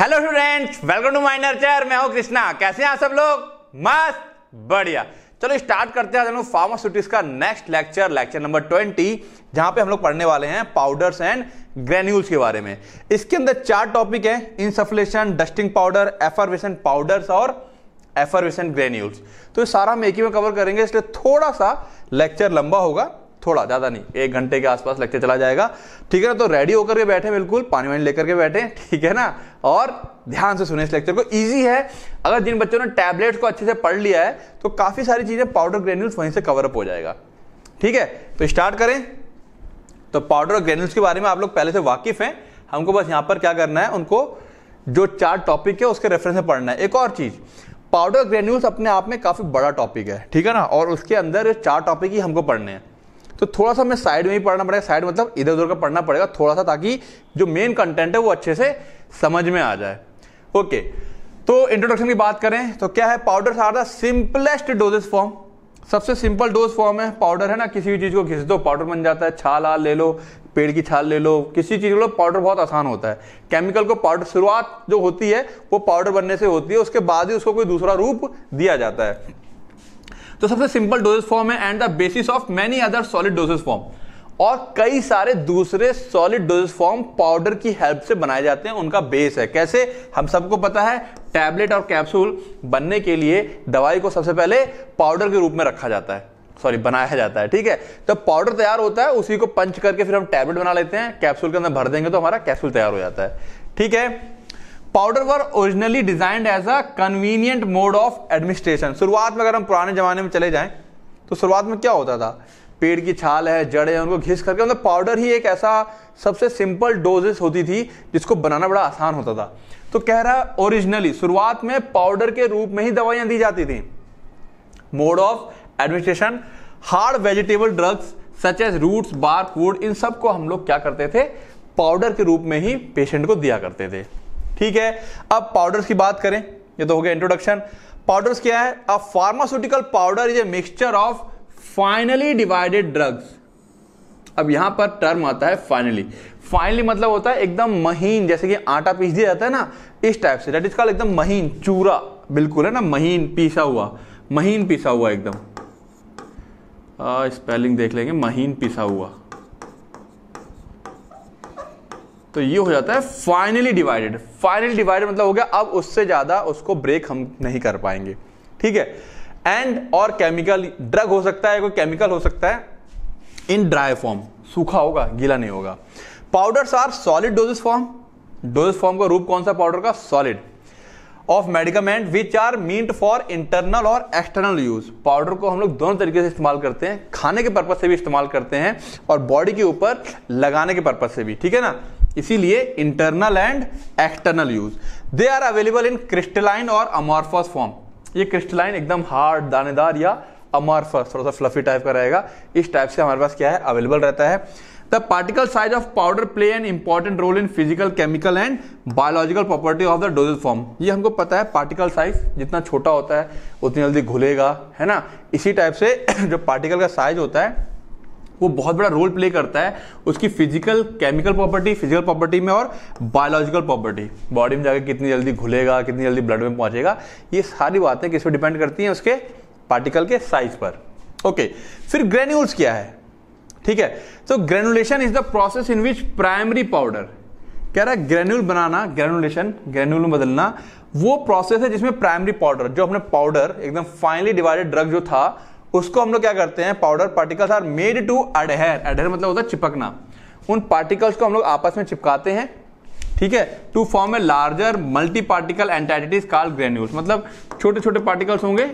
Hello students welcome to minor chair मैं हूं कृष्णा कैसे हैं आप सब लोग मस्त बढ़िया चलो स्टार्ट करते हैं आज हम लोग फार्मास्यूटिक्स का next lecture lecture number twenty जहां पे हम लोग पढ़ने वाले हैं पाउडर्स एंड ग्रेन्यूल्स के बारे में इसके अंदर चार टॉपिक है insufflation dusting powder effervescent powders और एफरवेशन ग्रेन्यूल्स तो ये सारा हम एक ही में कवर करेंगे इसलिए थोड़ा सा लेक्चर लंबा होगा थोड़ा ज़्यादा नहीं एक घंटे के आसपास लगते चला जाएगा ठीक है ना तो रेडी होकर के बैठे बिल्कुल पानी वानी लेकर के बैठे ठीक है ना और ध्यान से सुने इस लेक्चर को ईजी है अगर जिन बच्चों ने टैबलेट्स को अच्छे से पढ़ लिया है तो काफ़ी सारी चीज़ें पाउडर ग्रेन्यूल्स वहीं से कवरअप हो जाएगा ठीक है तो स्टार्ट करें तो पाउडर और ग्रेन्यूल्स के बारे में आप लोग पहले से वाकिफ़ हैं हमको बस यहां पर क्या करना है उनको जो चार टॉपिक है उसके रेफरेंस में पढ़ना है एक और चीज़ पाउडर ग्रेन्यूल्स अपने आप में काफ़ी बड़ा टॉपिक है ठीक है ना और उसके अंदर चार टॉपिक ही हमको पढ़ने हैं तो थोड़ा सा हमें साइड में ही पढ़ना पड़ेगा साइड मतलब इधर उधर का पढ़ना पड़ेगा थोड़ा सा ताकि जो मेन कंटेंट है वो अच्छे से समझ में आ जाए ओके तो इंट्रोडक्शन की बात करें तो क्या है powder are the simplest doses form सबसे सिंपल डोज फॉर्म है पाउडर है ना किसी भी चीज़ को घिस दो पाउडर बन जाता है छाल आल ले लो पेड़ की छाल ले लो किसी चीज़ को पाउडर बहुत आसान होता है केमिकल को पाउडर शुरुआत जो होती है वो पाउडर बनने से होती है उसके बाद ही उसको कोई दूसरा रूप दिया जाता है तो सबसे सिंपल डोजेस फॉर्म है and the basis of many other solid doses form और कई सारे दूसरे सॉलिड डोजेस फॉर्म पाउडर की हेल्प से बनाए जाते हैं उनका बेस है कैसे हम सबको पता है टैबलेट और कैप्सूल बनने के लिए दवाई को सबसे पहले पाउडर के रूप में रखा जाता है सॉरी बनाया जाता है ठीक है तो पाउडर तैयार होता है उसी को पंच करके फिर हम टैबलेट बना लेते हैं कैप्सूल के अंदर भर देंगे तो हमारा कैप्सूल तैयार हो जाता है ठीक है powder were originally designed as a convenient mode of administration शुरुआत में अगर हम पुराने जमाने में चले जाएं तो शुरुआत में क्या होता था पेड़ की छाल है है उनको घिस करके मतलब पाउडर ही एक ऐसा सबसे सिंपल डोजेस होती थी जिसको बनाना बड़ा आसान होता था तो कह रहा है ओरिजिनली शुरुआत में पाउडर के रूप में ही दवाइयां दी जाती थी mode of administration hard vegetable drugs such as roots bark wood इन सबको हम लोग क्या करते थे पाउडर के रूप में ही पेशेंट को दिया करते थे ठीक है अब पाउडर्स की बात करें ये तो हो गया इंट्रोडक्शन पाउडर्स क्या है अब pharmaceutical powder is a mixture of finely divided drugs अब यहां पर टर्म आता है फाइनली फाइनली मतलब होता है एकदम महीन जैसे कि आटा पीस दिया जाता है ना इस टाइप से डेट इज कॉल्ड एकदम महीन चूरा बिल्कुल है ना महीन पीसा हुआ महीन पीसा हुआ एकदम स्पेलिंग देख लेंगे महीन पिसा हुआ तो ये हो जाता है फाइनली डिवाइडेड फाइनली डिवाइडेड मतलब हो गया अब उससे ज़्यादा उसको ब्रेक हम नहीं कर पाएंगे ठीक है एंड और केमिकल ड्रग हो सकता है कोई केमिकल हो सकता है इन ड्राई फॉर्म सूखा होगा गीला नहीं होगा powders are solid doses form doses form का रूप कौन सा पाउडर का solid of medicament which are meant for internal और एक्सटर्नल यूज पाउडर को हम लोग दोनों तरीके से इस्तेमाल करते हैं खाने के पर्पज से भी इस्तेमाल करते हैं और बॉडी के ऊपर लगाने के पर्पज से भी ठीक है ना इसीलिए internal and external use they are available in crystalline और अमॉर्फस फॉर्म ये क्रिस्टलाइन एकदम हार्ड दानेदार या अमॉर्फस थोड़ा सा फ्लफी टाइप का रहेगा इस टाइप से हमारे पास क्या है अवेलेबल रहता है the particle size of powder play an important role in physical chemical and biological property of the dosage form ये हमको पता है पार्टिकल साइज जितना छोटा होता है उतनी जल्दी घुलेगा है ना इसी टाइप से जो पार्टिकल का साइज होता है वो बहुत बड़ा रोल प्ले करता है उसकी physical chemical property physical property में और बायोलॉजिकल प्रॉपर्टी बॉडी में जाकर कितनी जल्दी घुलेगा कितनी जल्दी ब्लड में पहुंचेगा ये सारी बातें किस पर डिपेंड करती हैं उसके पार्टिकल के साइज पर ओके फिर ग्रेन्यूल्स क्या है ठीक है तो granulation is the process in which primary powder कह रहा है ग्रेन्यूल बनाना ग्रेनुलेशन ग्रेन्यूल में बदलना वो प्रोसेस है जिसमें प्राइमरी पाउडर जो अपने पाउडर एकदम फाइनली डिवाइडेड ड्रग जो था उसको हम लोग क्या करते हैं powder particles are made to adhere adhere मतलब होता है चिपकना उन पार्टिकल्स को हम लोग आपस में चिपकाते हैं ठीक है to form a larger multi particle entities call granules मतलब छोटे छोटे पार्टिकल्स होंगे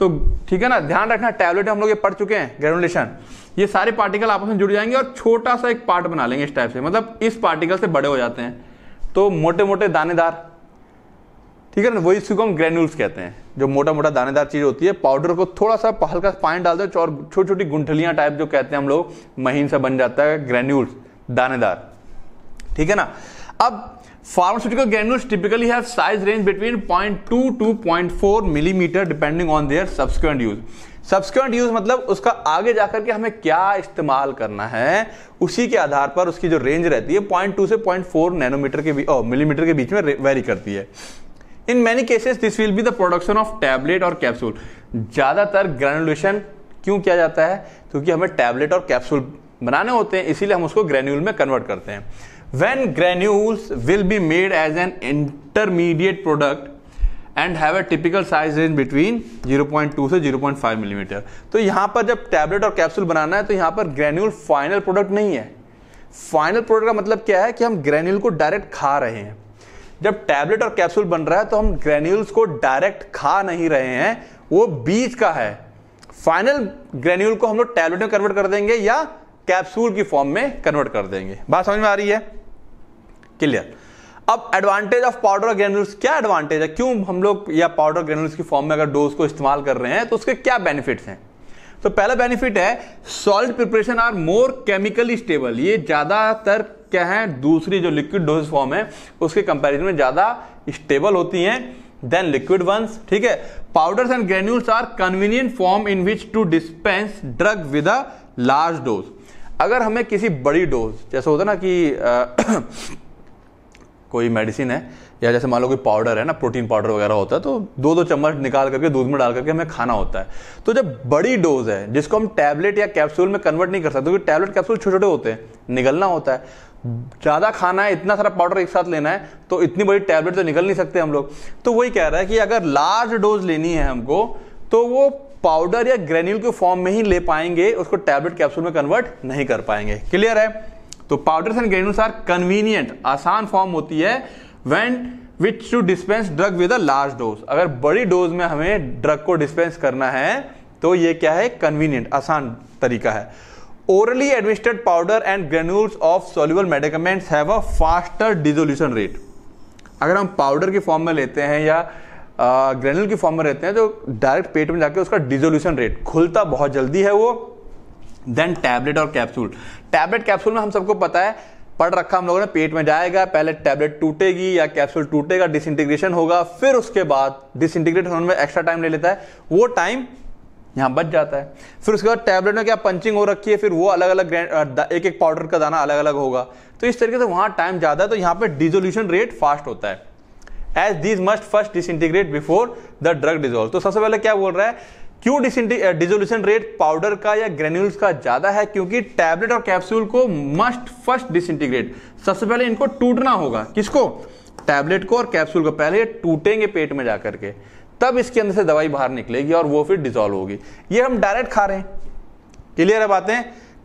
तो ठीक है ना ध्यान रखना टैबलेट हम लोग ये पढ़ चुके हैं ग्रेनुलेशन ये सारे पार्टिकल आपस में जुड़ जाएंगे और छोटा सा एक पार्ट बना लेंगे इस टाइप से मतलब इस पार्टिकल से बड़े हो जाते हैं तो मोटे मोटे दानेदार ठीक है ना वही इसको हम ग्रेन्यूल्स कहते हैं जो मोटा मोटा दानेदार चीज़ होती है पाउडर को थोड़ा सा हल्का पानी डाल दो और छोटी छोटी गुंठलियां टाइप जो कहते हैं हम लोग महीन सा बन जाता है ग्रेन्यूल्स दानेदार ठीक है ना अब pharmaceutical granules typically have size range between point two four millimetre depending on their subsequent use subsequent use मतलब उसका आगे जाकर के हमें क्या इस्तेमाल करना है उसी के आधार पर उसकी जो रेंज रहती है पॉइंट टू से पॉइंट फोर नैनोमीटर के मिलीमीटर के बीच में वेरी करती है in many cases this will be the production of tablet और कैप्सूल ज़्यादातर ग्रेनुलेशन क्यों किया जाता है क्योंकि हमें टैबलेट और कैप्सूल बनाने होते हैं इसीलिए हम उसको ग्रेन्यूल में कन्वर्ट करते हैं when granules will be made as an intermediate product and have a typical size in between 0.2 से 0.5 मिलीमीटर mm. तो यहां पर जब टैबलेट और कैप्सूल बनाना है तो यहां पर ग्रेन्यूल फाइनल प्रोडक्ट नहीं है फाइनल प्रोडक्ट का मतलब क्या है कि हम ग्रेन्यूल को डायरेक्ट खा रहे हैं जब टैबलेट और कैप्सूल बन रहा है तो हम ग्रेन्यूल्स को डायरेक्ट खा नहीं रहे हैं वो बीज का है फाइनल ग्रेन्यूल को हम लोग टैबलेट में कन्वर्ट कर देंगे या कैप्सूल की फॉर्म में कन्वर्ट कर देंगे बात समझ में आ रही है क्लियर अब एडवांटेज ऑफ पाउडर और क्या एडवांटेज है क्यों हम लोग या पाउडर ग्रेन्यूल्स की फॉर्म में अगर डोज को इस्तेमाल कर रहे हैं तो उसके क्या बेनिफिट्स हैं तो पहला बेनिफिट है salt preparation are more chemically stable ये ज़्यादातर क्या है दूसरी जो लिक्विड डोज फॉर्म है उसके कंपैरिजन में ज़्यादा स्टेबल होती हैं देन लिक्विड वंस ठीक है powders and granules are convenient form in which to dispense drug with a large dose अगर हमें किसी बड़ी डोज जैसे होता ना कि कोई मेडिसिन है या जैसे मान लो कोई पाउडर है ना प्रोटीन पाउडर वगैरह होता है तो दो दो चम्मच निकाल करके दूध में डाल करके हमें खाना होता है तो जब बड़ी डोज है जिसको हम टैबलेट या कैप्सूल में कन्वर्ट नहीं कर सकते क्योंकि तो टैबलेट कैप्सूल छोटे छोटे होते हैं निगलना होता है ज़्यादा खाना है इतना सारा पाउडर एक साथ लेना है तो इतनी बड़ी टैबलेट तो निकल नहीं सकते हम लोग तो वही कह रहा है कि अगर लार्ज डोज लेनी है हमको तो वो पाउडर या ग्रेन्यूल के फॉर्म में ही ले पाएंगे उसको टैबलेट कैप्सूल में कन्वर्ट नहीं कर पाएंगे क्लियर है तो powders and granules are convenient आसान फॉर्म होती है when which to dispense drug with a large dose अगर बड़ी डोज में हमें ड्रग को डिस्पेंस करना है तो ये क्या है कन्वीनियंट आसान तरीका है orally administered powder and granules of soluble medicaments have a faster dissolution rate अगर हम पाउडर की फॉर्म में लेते हैं या ग्रेनुल की फॉर्म में रहते हैं तो डायरेक्ट पेट में जाके उसका डिजोल्यूशन रेट खुलता बहुत जल्दी है वो देन टैबलेट और कैप्सूल टैबलेट कैप्सूल में हम सबको पता है पढ़ रखा हम लोगों ने पेट में जाएगा पहले टैबलेट टूटेगी या कैप्सूल टूटेगा डिसइंटीग्रेशन होगा फिर उसके बाद डिसइंटीग्रेट होने में एक्स्ट्रा टाइम ले लेता है वो टाइम यहाँ बच जाता है फिर उसके बाद टैबलेट में क्या पंचिंग हो रखी है फिर वो अलग अलग एक एक पाउडर का दाना अलग अलग होगा तो इस तरीके से वहाँ टाइम ज़्यादा है तो यहाँ पर डिजोल्यूशन रेट फास्ट होता है as these must first disintegrate before the drug dissolve तो सबसे पहले क्या बोल रहा है क्यों डिजोल्यूशन रेट पाउडर का या ग्रेन्यूल्स का ज्यादा है क्योंकि टैबलेट और कैप्सूल को मस्ट फर्स्ट डिसइंटीग्रेट सबसे पहले इनको टूटना होगा किसको टैबलेट को और कैप्सूल को पहले टूटेंगे पेट में जाकर के तब इसके अंदर से दवाई बाहर निकलेगी और वो फिर डिजोल्व होगी ये हम डायरेक्ट खा रहे हैं क्लियर है बातें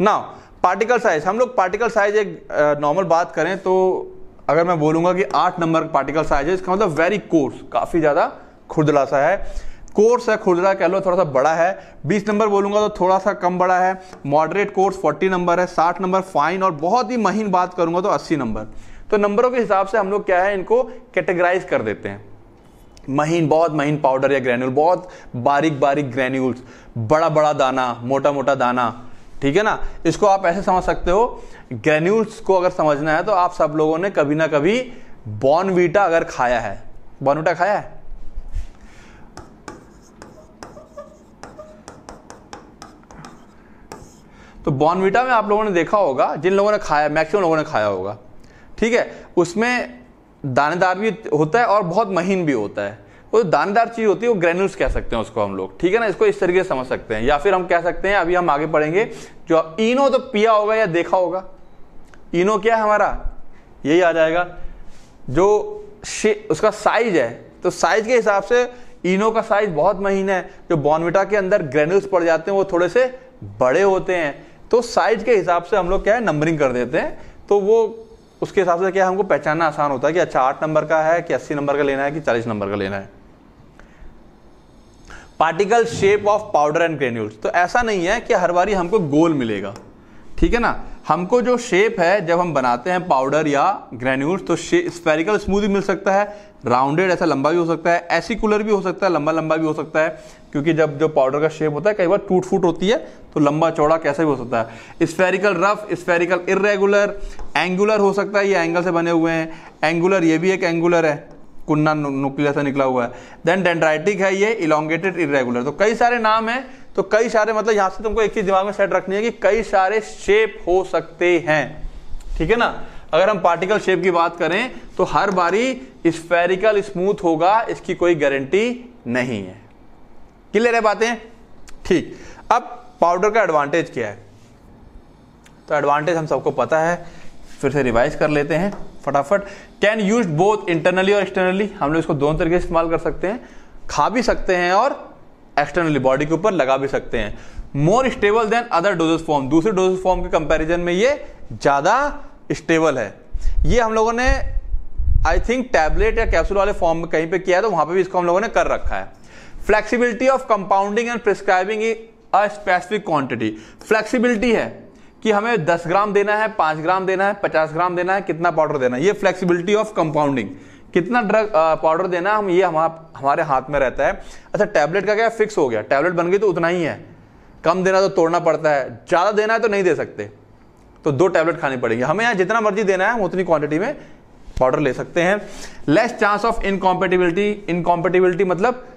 ना पार्टिकल साइज हम लोग पार्टिकल साइज एक नॉर्मल बात करें तो अगर मैं बोलूंगा कि आठ नंबर पार्टिकल साइज है इसका मतलब वेरी कोर्स काफ़ी ज़्यादा खुरदला सा है कोर्स है खुरदला कह लो थोड़ा सा बड़ा है बीस नंबर बोलूंगा तो थोड़ा सा कम बड़ा है मॉडरेट कोर्स फोर्टी नंबर है साठ नंबर फाइन और बहुत ही महीन बात करूंगा तो अस्सी नंबर तो नंबरों के हिसाब से हम लोग क्या है इनको कैटेगराइज कर देते हैं महीन बहुत महीन पाउडर या ग्रैन्यूल बहुत बारीक बारीक ग्रैन्यूल्स बड़ा बड़ा दाना मोटा मोटा दाना ठीक है ना इसको आप ऐसे समझ सकते हो ग्रैन्यूल्स को अगर समझना है तो आप सब लोगों ने कभी ना कभी बॉनवीटा अगर खाया है बॉनवीटा खाया है तो बॉनवीटा में आप लोगों ने देखा होगा जिन लोगों ने खाया मैक्सिमम लोगों ने खाया होगा ठीक है उसमें दानेदार भी होता है और बहुत महीन भी होता है वो दानेदार चीज़ होती है वो ग्रेन्यूल्स कह सकते हैं उसको हम लोग ठीक है ना इसको इस तरीके से समझ सकते हैं या फिर हम कह सकते हैं अभी हम आगे पढ़ेंगे जो इनो तो पिया होगा या देखा होगा इनो क्या है हमारा यही आ जाएगा जो उसका साइज है तो साइज के हिसाब से इनो का साइज बहुत महीन है जो बॉनविटा के अंदर ग्रेन्यूल्स पड़ जाते हैं वो थोड़े से बड़े होते हैं तो साइज के हिसाब से हम लोग क्या है नंबरिंग कर देते हैं तो वो उसके हिसाब से क्या हमको पहचानना आसान होता है कि अच्छा आठ नंबर का है कि अस्सी नंबर का लेना है कि चालीस नंबर का लेना है particle shape of powder and granules तो ऐसा नहीं है कि हर बारी हमको गोल मिलेगा ठीक है ना हमको जो शेप है जब हम बनाते हैं पाउडर या ग्रेन्यूल्स तो स्पेरिकल स्मूथ भी मिल सकता है राउंडेड ऐसा लंबा भी हो सकता है एसिकुलर भी हो सकता है लंबा लंबा भी हो सकता है क्योंकि जब जो पाउडर का शेप होता है कई बार टूट फूट होती है तो लंबा चौड़ा कैसा भी हो सकता है spherical rough spherical irregular angular हो सकता है ये एंगल से बने हुए हैं एंगुलर ये भी एक एंगुलर है कुन्ना नुक्लिया से निकला हुआ है देन डेंड्राइटिक है ये इलांगेटेड इरेगुलर तो कई सारे नाम है तो कई सारे मतलब यहां से तुमको एक चीज दिमाग में सेट रखनी है कि कई सारे शेप हो सकते हैं ठीक है ना अगर हम पार्टिकल शेप की बात करें तो हर बारी स्फेरिकल स्मूथ होगा इसकी कोई गारंटी नहीं है क्लियर है बातें ठीक अब पाउडर का एडवांटेज क्या है तो एडवांटेज हम सबको पता है फिर से रिवाइज कर लेते हैं फटाफट कैन यूज बोथ इंटरनली और एक्सटर्नली हम लोग इसको दोनों तरीके से इस्तेमाल कर सकते हैं खा भी सकते हैं और एक्सटर्नली बॉडी के ऊपर लगा भी सकते हैं more stable than other doses form दूसरे डोजेस फॉर्म के कंपैरिजन में ये ज़्यादा स्टेबल है ये हम लोगों ने आई थिंक टैबलेट या कैप्सूल वाले फॉर्म में कहीं पे किया है तो वहां पे भी इसको हम लोगों ने कर रखा है flexibility of compounding and prescribing a specific quantity flexibility है कि हमें 10 ग्राम देना है 5 ग्राम देना है 50 ग्राम देना है कितना पाउडर देना है ये फ्लेक्सिबिलिटी ऑफ कंपाउंडिंग कितना ड्रग पाउडर देना हम ये हमा, हमारे हाथ में रहता है अच्छा टैबलेट का क्या फिक्स हो गया टैबलेट बन गई तो उतना ही है कम देना तो तोड़ना पड़ता है ज़्यादा देना है तो नहीं दे सकते तो दो टैबलेट खानी पड़ेगी हमें यहाँ जितना मर्जी देना है हम उतनी क्वांटिटी में पाउडर ले सकते हैं less chance of incompatibility incompatibility मतलब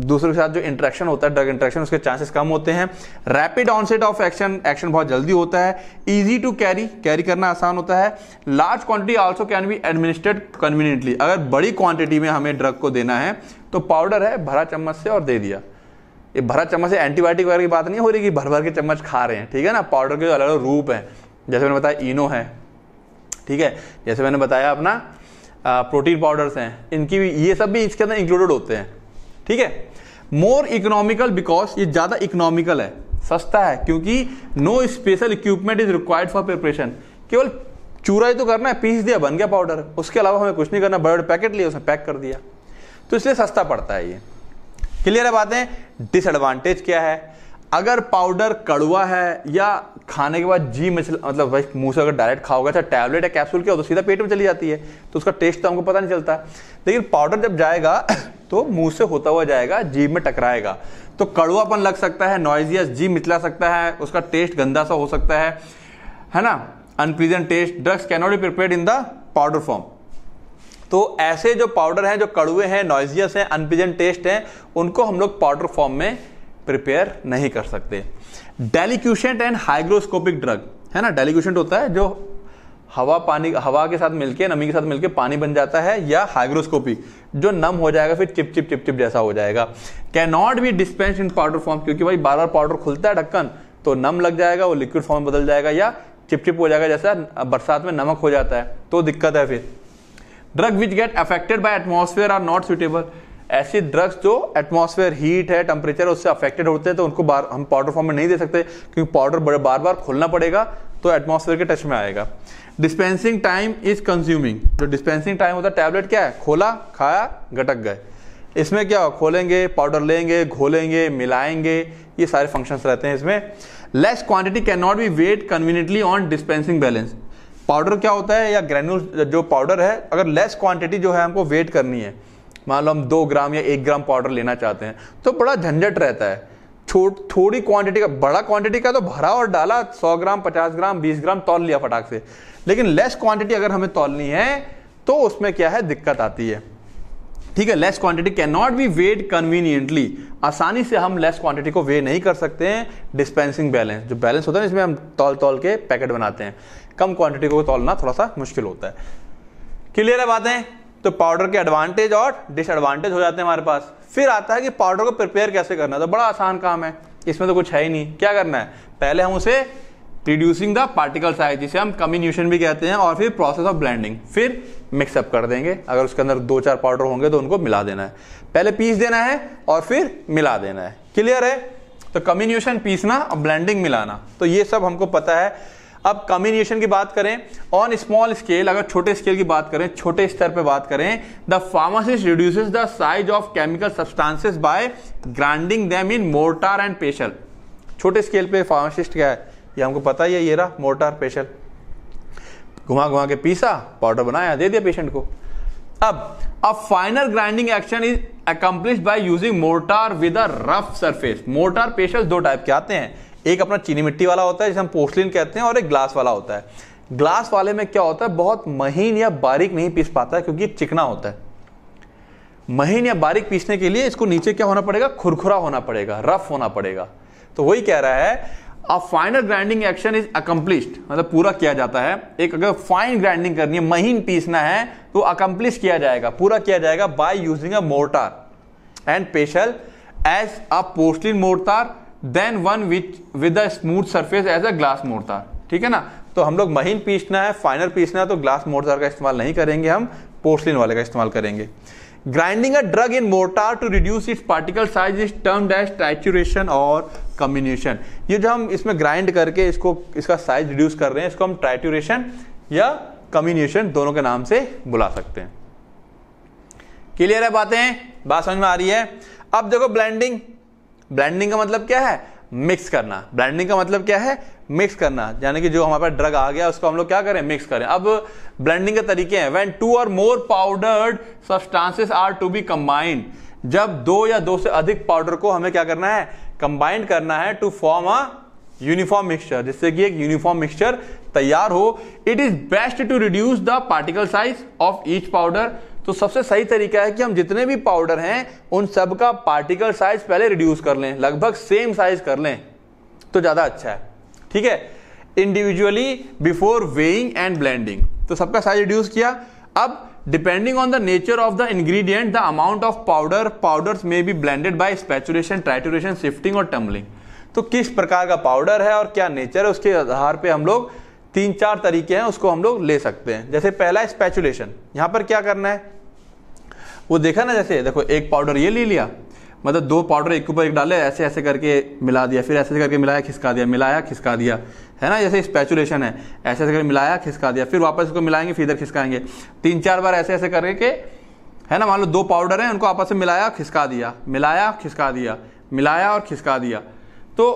दूसरों के साथ जो इंट्रैक्शन होता है ड्रग इंट्रैक्शन उसके चांसेस कम होते हैं rapid onset of action action बहुत जल्दी होता है ईजी टू कैरी कैरी करना आसान होता है large quantity also can be administered conveniently अगर बड़ी क्वांटिटी में हमें ड्रग को देना है तो पाउडर है भरा चम्मच से और दे दिया ये भरा चम्मच से एंटीबायोटिक वगैरह की बात नहीं हो रही कि भर भर के चम्मच खा रहे हैं ठीक है ना पाउडर के अलग अलग रूप हैं जैसे मैंने बताया इनो है ठीक है जैसे मैंने बताया अपना प्रोटीन पाउडर्स हैं इनकी भी ये सब भी इसके अंदर इंक्लूडेड होते हैं ठीक है मोर इकोनॉमिकल बिकॉज ये ज़्यादा इकोनॉमिकल है सस्ता है क्योंकि no special equipment is required for preparation केवल चूरा ही तो करना है पीस दिया बन गया पाउडर उसके अलावा हमें कुछ नहीं करना बड़े बड़े पैकेट लिए उसने पैक कर दिया तो इसलिए सस्ता पड़ता है ये क्लियर है बातें डिसएडवांटेज क्या है अगर पाउडर कड़वा है या खाने के बाद जी मछल मतलब मुंह से अगर डायरेक्ट खाओगे अच्छा टैबलेट या कैप्सूल क्या हो तो सीधा पेट में चली जाती है तो उसका टेस्ट तो हमको पता नहीं चलता लेकिन पाउडर जब जाएगा तो मुंह से होता हुआ जाएगा जीभ में टकराएगा तो कड़वापन लग सकता है नॉइजियस जीभ मिचला सकता है उसका टेस्ट गंदा सा हो सकता है है ना unpleasant taste drugs cannot be prepare in the powder form तो ऐसे जो पाउडर हैं जो कड़ुए हैं नॉइजियस हैं अनप्लीजेंट टेस्ट हैं उनको हम लोग पाउडर फॉर्म में प्रिपेयर नहीं कर सकते डेलीक्यूशेंट एंड हाइग्रोस्कोपिक ड्रग है ना डेलीक्यूशेंट होता है जो हवा पानी हवा के साथ मिलके नमी के साथ मिलके पानी बन जाता है या हाइग्रोस्कोपी जो नम हो जाएगा फिर चिप चिप चिप चिप जैसा हो जाएगा can not be dispense in powder form क्योंकि भाई बार बार पाउडर खुलता है ढक्कन तो नम लग जाएगा वो लिक्विड फॉर्म बदल जाएगा या चिपचिप हो जाएगा जैसा बरसात में नमक हो जाता है तो दिक्कत है फिर drug which get affected by atmosphere are not suitable ऐसी ड्रग्स जो एटमोसफेयर हीट है टेम्परेचर उससे अफेक्टेड होते हैं तो उनको बार हम पाउडर फॉर्म में नहीं दे सकते क्योंकि पाउडर बार बार खुलना पड़ेगा तो एटमोसफेयर के टच में आएगा डिस्पेंसिंग टाइम इज कंज्यूमिंग जो डिस्पेंसिंग टाइम होता है टैबलेट क्या है खोला खाया गटक गए इसमें क्या हो खोलेंगे पाउडर लेंगे घोलेंगे मिलाएंगे ये सारे फंक्शंस रहते हैं इसमें less quantity can not be weight conveniently on dispensing balance powder क्या होता है या ग्रेन्यूल जो पाउडर है अगर लेस क्वांटिटी जो है हमको वेट करनी है मान लो हम दो ग्राम या एक ग्राम पाउडर लेना चाहते हैं तो बड़ा झंझट रहता है थोड़ी क्वांटिटी का बड़ा क्वांटिटी का तो भरा और डाला 100 ग्राम 50 ग्राम 20 ग्राम तौल लिया फटाक से लेकिन लेस क्वांटिटी अगर हमें तौलनी है तो उसमें क्या है दिक्कत आती है ठीक है less quantity can not be weight conveniently आसानी से हम लेस क्वांटिटी को वे नहीं कर सकते हैं डिस्पेंसिंग बैलेंस जो बैलेंस होता है इसमें हम तौल तौल के पैकेट बनाते हैं कम क्वांटिटी को तौलना थोड़ा सा मुश्किल होता है क्लियर है बातें तो पाउडर के एडवांटेज और डिसएडवांटेज हो जाते हैं हमारे पास फिर आता है कि पाउडर को प्रिपेयर कैसे करना तो बड़ा आसान काम है इसमें तो कुछ है ही नहीं क्या करना है पहले हम उसे रिड्यूसिंग द पार्टिकल साइज जिसे हम कम्यूशन भी कहते हैं और फिर प्रोसेस ऑफ ब्लेंडिंग फिर मिक्सअप कर देंगे अगर उसके अंदर दो चार पाउडर होंगे तो उनको मिला देना है पहले पीस देना है और फिर मिला देना है क्लियर है तो कम्यूनिशन पीसना और ब्लेंडिंग मिलाना तो ये सब हमको पता है अब कम्युनिकेशन की बात करें ऑन स्मॉल स्केल अगर छोटे स्केल की बात करें छोटे स्तर पर बात करें the pharmacist reduce the size of chemical substances by grinding them in mortar and pestle छोटे स्केल पे फार्मासिस्ट क्या है ये हमको पता ही है ये रहा मोर्टार पेशल घुमा घुमा के पीसा पाउडर बनाया दे दिया पेशेंट को अब a final grinding action is accomplish by using mortar with a rough surface mortar pestle दो टाइप के आते हैं एक अपना चीनी मिट्टी वाला होता है जिसे हम पोस्टलिन कहते हैं और एक ग्लास वाला होता है ग्लास वाले में क्या होता है बहुत महीन या बारीक नहीं पीस पाता है क्योंकि चिकना होता है महीन या बारीक पीसने के लिए इसको नीचे क्या होना पड़ेगा खुरखुरा होना पड़ेगा रफ होना पड़ेगा तो वही कह रहा है a final grinding action is accomplish मतलब पूरा किया जाता है एक अगर फाइन ग्राइंडिंग करनी है महीन पीसना है तो अकम्प्लिश किया जाएगा पूरा किया जाएगा by using a mortar and pestle as a porcelain mortar than one which with a smooth surface as a glass mortar ठीक है ना तो हम लोग महीन पीसना है फाइनल पीसना है तो ग्लास मोर्टार का इस्तेमाल नहीं करेंगे हम पोर्सलिन वाले का इस्तेमाल करेंगे grinding a drug in mortar to reduce its particle size is term dash trituration और कम्बिनेशन ये जो हम इसमें ग्राइंड करके इसको इसका साइज रिड्यूस कर रहे हैं इसको हम ट्रैचुरेशन या कम्बिनेशन दोनों के नाम से बुला सकते हैं क्लियर है बातें बात समझ में आ रही है अब देखो ब्लेंडिंग ब्लेंडिंग का मतलब क्या है मिक्स करना ब्लेंडिंग का मतलब क्या है मिक्स करना यानी कि जो हमारे पास ड्रग आ गया उसको हम लोग क्या करें मिक्स करें अब ब्लेंडिंग के तरीके हैं व्हेन टू और more powdered substances are to be combined जब दो या दो से अधिक पाउडर को हमें क्या करना है कंबाइंड करना है to form a uniform mixture जिससे कि एक यूनिफॉर्म मिक्सचर तैयार हो it is best to reduce the particle size of each powder तो सबसे सही तरीका है कि हम जितने भी पाउडर हैं उन सब का पार्टिकल साइज पहले रिड्यूस कर लें लगभग सेम साइज कर लें तो ज़्यादा अच्छा है ठीक है individually before weighing and blending तो सबका साइज रिड्यूस किया अब depending on the nature of the ingredient the amount of powder powders may be blended by spatulation trituration sifting और टम्बलिंग तो किस प्रकार का पाउडर है और क्या नेचर है उसके आधार पे हम लोग तीन चार तरीके हैं उसको हम लोग ले सकते हैं जैसे पहला स्पैचुलेशन यहां पर क्या करना है वो देखा ना जैसे देखो एक पाउडर ये ले लिया मतलब दो पाउडर एक ऊपर एक डाले ऐसे ऐसे करके मिला दिया फिर ऐसे ऐसे करके मिलाया खिसका दिया मिलाया खिसका दिया है ना जैसे स्पेचुलेशन है ऐसे ऐसे करके मिलाया खिसका दिया फिर वापस उसको मिलाएंगे फिर इधर खिसकाएंगे तीन चार बार ऐसे ऐसे करके है ना मान लो दो पाउडर हैं उनको आपस में मिलाया खिसका दिया मिलाया खिसका दिया मिलाया और खिसका दिया तो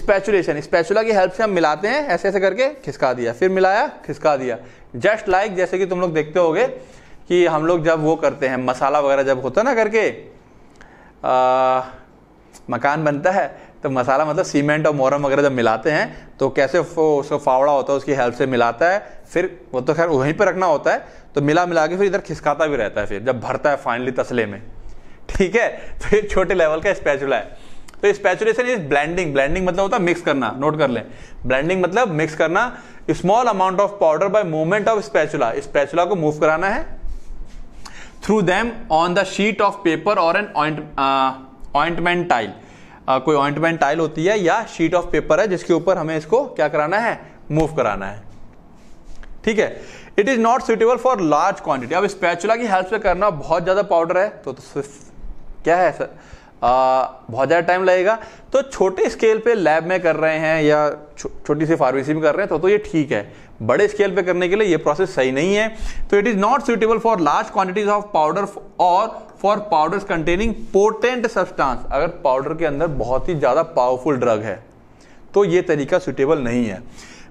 स्पेचुलेशन स्पैचुला की हेल्प से हम मिलाते हैं ऐसे ऐसे करके खिसका दिया फिर मिलाया खिसका दिया जस्ट लाइक like, जैसे कि तुम लोग देखते होगे कि हम लोग जब वो करते हैं मसाला वगैरह जब होता ना करके आ, मकान बनता है तो मसाला मतलब सीमेंट और मोरम वगैरह जब मिलाते हैं तो कैसे उसको फावड़ा होता है उसकी हेल्प से मिलाता है फिर वो तो खैर वहीं पर रखना होता है तो मिला मिला के फिर इधर खिसकाता भी रहता है फिर जब भरता है फाइनली तसले में ठीक है तो ये छोटे लेवल का स्पैचुला है तो स्पैचुलेशन इज ब्लैंडिंग ब्लैंडिंग मतलब होता है मिक्स करना नोट कर लें ब्लैंडिंग मतलब मिक्स करना small amount of powder by movement of spatula spatula को मूव कराना है through them on the sheet of paper और एन ऑइंटमेंट टाइल कोई ऑइंटमेंट टाइल होती है या शीट ऑफ पेपर है जिसके ऊपर हमें इसको क्या कराना है मूव कराना है ठीक है it is not suitable for large quantity अब स्पैचुला की हेल्प से करना बहुत ज़्यादा पाउडर है तो, तो क्या है सर आ, uh, बहुत ज़्यादा टाइम लगेगा तो छोटे स्केल पे लैब में कर रहे हैं या छो, छोटी सी फार्मेसी में कर रहे हैं तो तो ये ठीक है बड़े स्केल पे करने के लिए ये प्रोसेस सही नहीं है तो it is not suitable for large quantities of powder और for powders containing potent substance अगर पाउडर के अंदर बहुत ही ज़्यादा पावरफुल ड्रग है तो ये तरीका सुटेबल नहीं है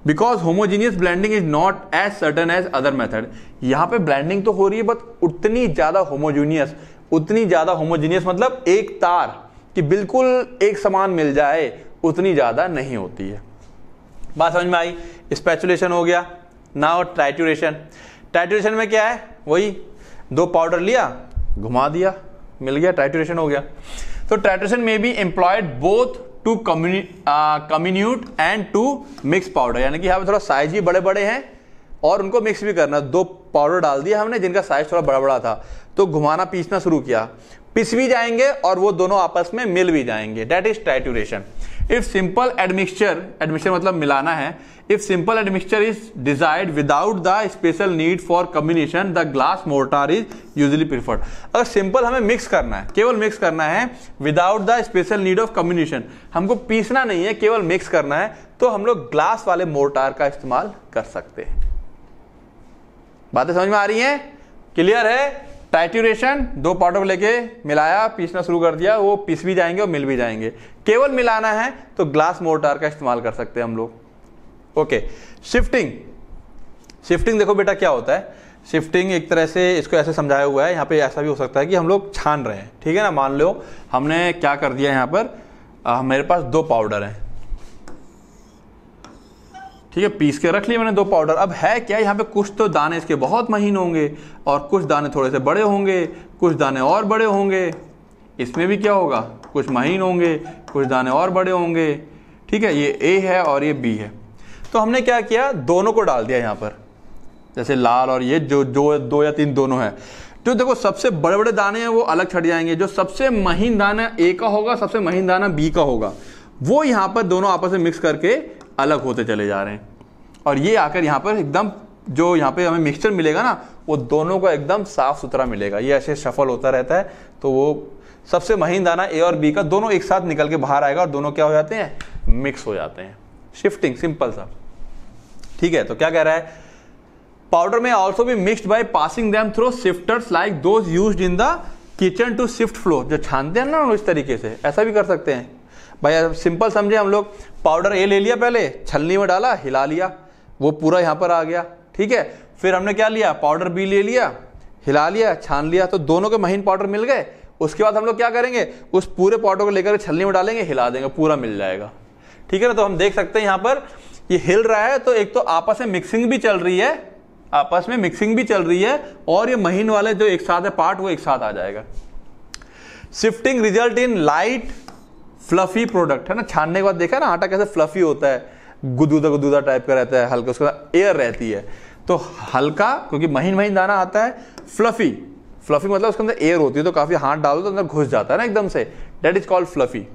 because homogeneous blending is not as certain as other method यहाँ पे ब्लैंडिंग तो हो रही है बट उतनी ज़्यादा होमोजीनियस उतनी ज़्यादा होमोजीनियस मतलब एक तार कि बिल्कुल एक समान मिल जाए उतनी ज़्यादा नहीं होती है बात समझ में आई स्पेचुलेशन हो गया नाउ ट्राइट्यूरेशन ट्राइट्यूरेशन में क्या है वही दो पाउडर लिया घुमा दिया मिल गया ट्राइट्यूरेशन हो गया तो ट्राइट्यूरेशन में भी employed both to comminute and to mix powder यानी कि यहाँ पे थोड़ा साइज भी बड़े बड़े हैं और उनको मिक्स भी करना दो पाउडर डाल दिया हमने जिनका साइज थोड़ा बड़ा बड़ा था तो घुमाना पीसना शुरू किया पिस भी जाएंगे और वो दोनों आपस में मिल भी जाएंगे that is trituration if simple admixture admixture मतलब मिलाना है if simple admixture is desired without the special need for combination the glass mortar is usually preferred अगर सिंपल हमें मिक्स करना है केवल मिक्स करना है without the special need of combination हमको पीसना नहीं है केवल मिक्स करना है तो हम लोग ग्लास वाले मोर्टार का इस्तेमाल कर सकते हैं बातें समझ में आ रही हैं क्लियर है टाइट्यूरेशन दो पार्टों को लेके मिलाया पीसना शुरू कर दिया वो पीस भी जाएंगे और मिल भी जाएंगे केवल मिलाना है तो ग्लास मोर्टार का इस्तेमाल कर सकते हैं हम लोग ओके शिफ्टिंग शिफ्टिंग देखो बेटा क्या होता है शिफ्टिंग एक तरह से इसको ऐसे समझाया हुआ है यहाँ पे ऐसा भी हो सकता है कि हम लोग छान रहे हैं ठीक है ना मान लो हमने क्या कर दिया यहाँ पर आ, मेरे पास दो पाउडर हैं ठीक है पीस के रख लिए मैंने दो पाउडर अब है क्या यहाँ पे कुछ तो दाने इसके बहुत महीन होंगे और कुछ दाने थोड़े से बड़े होंगे कुछ दाने और बड़े होंगे इसमें भी क्या होगा कुछ महीन होंगे कुछ दाने और बड़े होंगे ठीक है ये ए है और ये बी है तो हमने क्या किया दोनों को डाल दिया यहाँ पर जैसे लाल और ये जो जो दो या तीन दोनों है जो देखो सबसे बड़े बड़े दाने हैं वो अलग छट जाएंगे जो सबसे महीन दाना ए का होगा सबसे महीन दाना बी का होगा वो यहाँ पर दोनों आपस में मिक्स करके अलग होते चले जा रहे हैं और ये आकर यहाँ पर एकदम जो यहाँ पे हमें मिक्सचर मिलेगा ना वो दोनों का एकदम साफ सुथरा मिलेगा ये ऐसे सफल होता रहता है तो वो सबसे महीन दाना ए और बी का दोनों एक साथ निकल के बाहर आएगा और दोनों क्या हो जाते हैं मिक्स हो जाते हैं शिफ्टिंग सिंपल सा ठीक है तो क्या कह रहा है पाउडर में ऑल्सो भी mixed by passing them through sifters like those use in the kitchen to sift flour जो छानते हैं ना इस तरीके से ऐसा भी कर सकते हैं भाई सिंपल समझे हम लोग पाउडर ए ले लिया पहले छलनी में डाला हिला लिया वो पूरा यहाँ पर आ गया ठीक है फिर हमने क्या लिया पाउडर बी ले लिया हिला लिया छान लिया तो दोनों के महीन पाउडर मिल गए उसके बाद हम लोग क्या करेंगे उस पूरे पाउडर को लेकर छलनी में डालेंगे हिला देंगे पूरा मिल जाएगा ठीक है ना तो हम देख सकते हैं यहाँ पर ये हिल रहा है तो एक तो आपस में मिक्सिंग भी चल रही है आपस में मिक्सिंग भी चल रही है और ये महीन वाले जो एक साथ है पार्ट वो एक साथ आ जाएगा sifting result in light fluffy product है ना छानने के बाद देखा ना आटा कैसे फ्लफी होता है गुदूदा गुदूदा टाइप का रहता है हल्का उसके एयर रहती है तो हल्का क्योंकि महीन महीन दाना आता है फ्लफी फ्लफी मतलब उसके अंदर एयर होती है तो काफी हाथ डालो तो अंदर घुस जाता है ना एकदम से that is called fluffy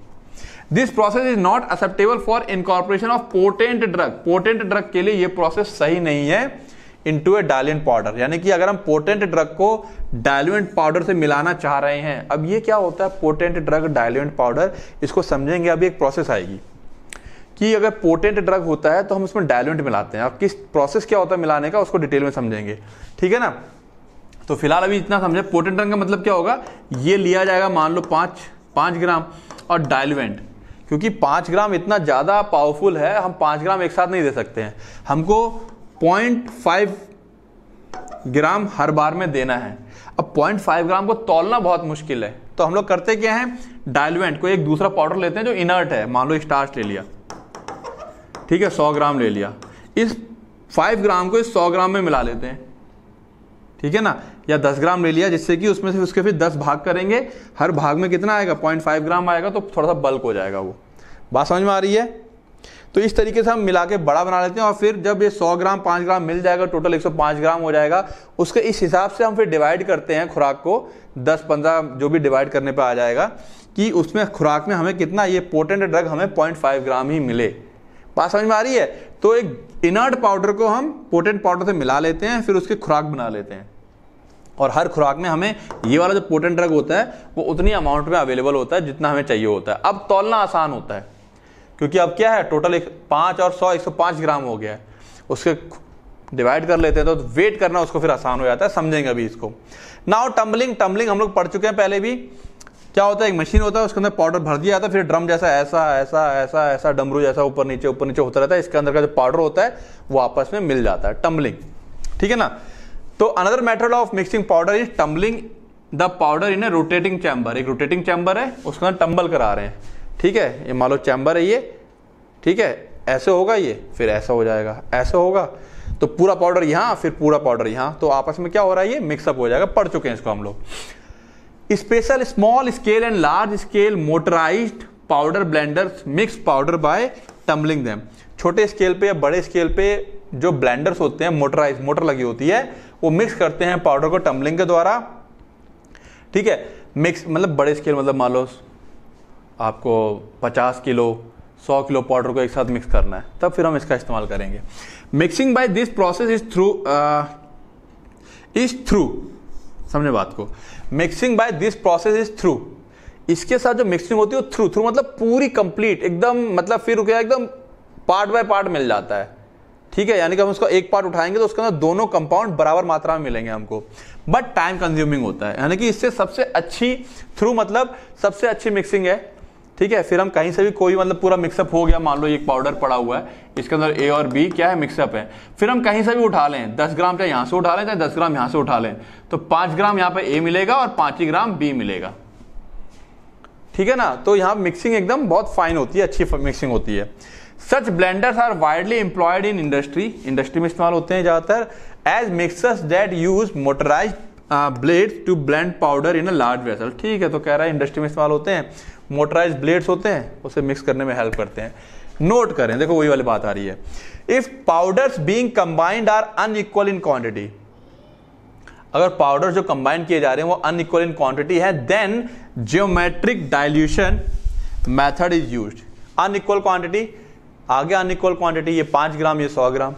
this process is not acceptable for incorporation of potent drug potent drug के लिए यह प्रोसेस सही नहीं है इनटू ए डायलेंट पाउडर यानी कि अगर हम पोटेंट ड्रग को डायलुएंट पाउडर से मिलाना चाह रहे हैं अब ये क्या होता है पोटेंट ड्रग डायलुएंट पाउडर इसको समझेंगे अभी एक प्रोसेस आएगी कि अगर पोटेंट ड्रग होता है तो हम उसमें डायलेंट मिलाते हैं अब किस प्रोसेस क्या होता है मिलाने का उसको डिटेल में समझेंगे ठीक है ना तो फिलहाल अभी इतना समझे पोटेंट ड्रग का मतलब क्या होगा ये लिया जाएगा मान लो पाँच पाँच ग्राम और डायलुएंट क्योंकि पाँच ग्राम इतना ज़्यादा पावरफुल है हम पाँच ग्राम एक साथ नहीं दे सकते हैं हमको पॉइंट फाइव ग्राम हर बार में देना है अब पॉइंट फाइव ग्राम को तोलना बहुत मुश्किल है तो हम लोग करते क्या है डायलवेंट को एक दूसरा पाउडर लेते हैं जो इनर्ट है मान लो स्टार्च ले लिया ठीक है सौ ग्राम ले लिया इस फाइव ग्राम को इस सौ ग्राम में मिला लेते हैं ठीक है ना या दस ग्राम ले लिया जिससे कि उसमें से उसके फिर दस भाग करेंगे हर भाग में कितना आएगा पॉइंट फाइव ग्राम आएगा तो थोड़ा सा बल्क हो जाएगा वो बात समझ में आ रही है तो इस तरीके से हम मिला के बड़ा बना लेते हैं और फिर जब ये 100 ग्राम 5 ग्राम मिल जाएगा टोटल 105 ग्राम हो जाएगा उसके इस हिसाब से हम फिर डिवाइड करते हैं खुराक को 10-15 जो भी डिवाइड करने पर आ जाएगा कि उसमें खुराक में हमें कितना ये पोटेंट ड्रग हमें पॉइंट ग्राम ही मिले बात समझ में आ रही है तो एक इनर्ट पाउडर को हम पोटेंट पाउडर से मिला लेते हैं फिर उसकी खुराक बना लेते हैं और हर खुराक में हमें ये वाला जो पोटेंट ड्रग होता है वो उतनी अमाउंट में अवेलेबल होता है जितना हमें चाहिए होता है अब तोलना आसान होता है क्योंकि अब क्या है टोटल एक पाँच और सौ एक सौ पाँच ग्राम हो गया है उसके डिवाइड कर लेते हैं तो वेट करना उसको फिर आसान हो जाता है समझेंगे अभी इसको नाउ टम्बलिंग टम्बलिंग हम लोग पढ़ चुके हैं पहले भी क्या होता है एक मशीन होता है उसके अंदर पाउडर भर दिया जाता है फिर ड्रम जैसा ऐसा ऐसा ऐसा ऐसा डमरू जैसा ऊपर नीचे ऊपर नीचे होता रहता है इसके अंदर का जो पाउडर होता है वो आपस में मिल जाता है टम्बलिंग ठीक है ना तो another method of mixing powder is tumbling the powder in a rotating chamber एक रोटेटिंग चैम्बर है उसके अंदर टम्बल करा रहे हैं ठीक है ये मान लो चैम्बर है ये ठीक है ऐसे होगा ये फिर ऐसा हो जाएगा ऐसा होगा तो पूरा पाउडर यहां फिर पूरा पाउडर यहां तो आपस में क्या हो रहा है ये मिक्सअप हो जाएगा पढ़ चुके हैं इसको हम लोग special small scale and large scale motorize powder blender mix powder by tumbling them छोटे स्केल पे या बड़े स्केल पे जो ब्लेंडर्स होते हैं मोटराइज मोटर लगी होती है वो मिक्स करते हैं पाउडर को टम्बलिंग के द्वारा ठीक है मिक्स मतलब बड़े स्केल मतलब मान लो आपको 50 किलो 100 किलो पाउडर को एक साथ मिक्स करना है तब फिर हम इसका इस्तेमाल करेंगे mixing by this process is through is through समझे बात को mixing by this process is through इसके साथ जो मिक्सिंग होती है वो थ्रू थ्रू मतलब पूरी कंप्लीट एकदम मतलब फिर क्या एकदम पार्ट बाय पार्ट मिल जाता है ठीक है यानी कि हम उसको एक पार्ट उठाएंगे तो उसके अंदर दोनों कंपाउंड बराबर मात्रा में मिलेंगे हमको बट टाइम कंज्यूमिंग होता है यानी कि इससे सबसे अच्छी थ्रू मतलब सबसे अच्छी मिक्सिंग है ठीक है फिर हम कहीं से भी कोई मतलब पूरा मिक्सअप हो गया मान लो एक पाउडर पड़ा हुआ है इसके अंदर ए और बी क्या है मिक्सअप है फिर हम कहीं से भी उठा लें दस ग्राम चाहे यहाँ से उठा लें चाहे दस ग्राम यहाँ से उठा लें तो पाँच ग्राम यहाँ पर ए मिलेगा और पाँच ही ग्राम बी मिलेगा ठीक है ना तो यहाँ मिक्सिंग एकदम बहुत फाइन होती है अच्छी मिक्सिंग होती है such blenders are widely employed in industry industry में इस्तेमाल होते हैं ज़्यादातर as mixers that use motorize blade to blend powder in a large vessel ठीक है तो कह रहा है इंडस्ट्री में इस्तेमाल होते हैं मोटराइज ब्लेड्स होते हैं उसे मिक्स करने में हेल्प करते हैं नोट करें देखो वही वाली बात आ रही है if powders being combined are unequal in quantity अगर पाउडर जो कंबाइन किए जा रहे हैं वो अनइक्वल इन क्वांटिटी है then geometric dilution method is use unequal quantity आगे अनइक्वल क्वांटिटी ये पांच ग्राम ये सौ ग्राम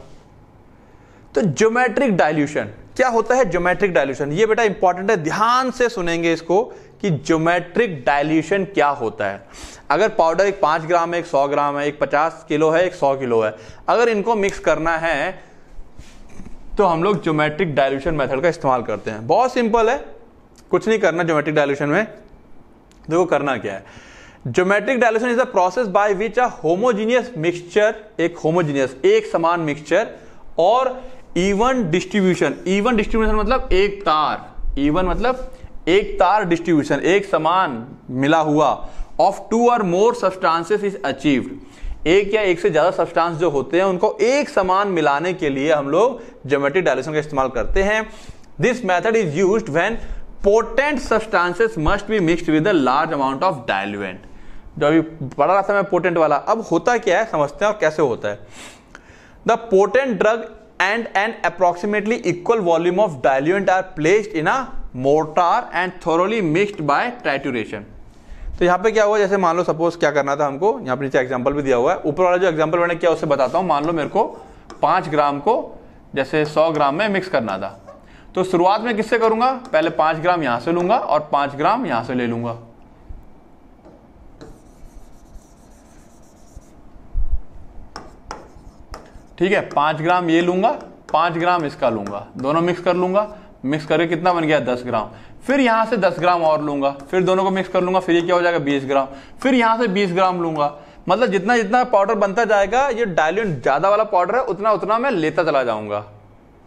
तो ज्योमेट्रिक डाइल्यूशन क्या होता है ज्योमेट्रिक डाइल्यूशन ये बेटा इंपॉर्टेंट है ध्यान से सुनेंगे इसको कि ज्योमेट्रिक डाइल्यूशन क्या होता है अगर पाउडर एक पाँच ग्राम है एक सौ ग्राम है एक पचास किलो है एक सौ किलो है अगर इनको मिक्स करना है तो हम लोग ज्योमेट्रिक डाइल्यूशन मेथड का इस्तेमाल करते हैं बहुत सिंपल है कुछ नहीं करना ज्योमेट्रिक डाइल्यूशन में देखो करना क्या है geometric dilution is a process by which a homogeneous mixture एक होमोजीनियस एक समान मिक्सचर और इवन डिस्ट्रीब्यूशन इवन डिस्ट्रीब्यूशन मतलब एक तार इवन मतलब एक तार डिस्ट्रीब्यूशन एक समान मिला हुआ ऑफ टू और मोर सब्सटांसेस इज अचीव्ड एक या एक से ज़्यादा सब्सटेंस जो होते हैं उनको एक समान मिलाने के लिए हम लोग जोमेट्रिक डायलेशन का इस्तेमाल करते हैं this method is use when potent substances must be mixed with large amount of diluent जो अभी पढ़ा रहा था मैं पोटेंट वाला अब होता क्या है समझते हैं और कैसे होता है the potent drug and an approximately equal volume of diluent are placed in a mortar and thoroughly mixed by trituration तो यहाँ पे क्या हुआ जैसे मान लो सपोज क्या करना था हमको यहाँ पे नीचे एग्जाम्पल भी दिया हुआ है ऊपर वाला जो एग्जाम्पल मैंने किया उससे बताता हूँ मान लो मेरे को पाँच ग्राम को जैसे सौ ग्राम में मिक्स करना था तो शुरुआत में किससे करूंगा पहले पांच ग्राम यहां से लूंगा और पांच ग्राम यहां से ले लूंगा ठीक है पांच ग्राम ये लूंगा पांच ग्राम इसका लूंगा दोनों मिक्स कर लूंगा मिक्स करके कितना बन गया दस ग्राम फिर यहां से दस ग्राम और लूंगा फिर दोनों को मिक्स कर लूंगा फिर ये क्या हो जाएगा बीस ग्राम फिर यहां से बीस ग्राम लूंगा मतलब जितना जितना पाउडर बनता जाएगा ये डायल्यूट ज़्यादा वाला पाउडर है उतना उतना मैं लेता चला जाऊंगा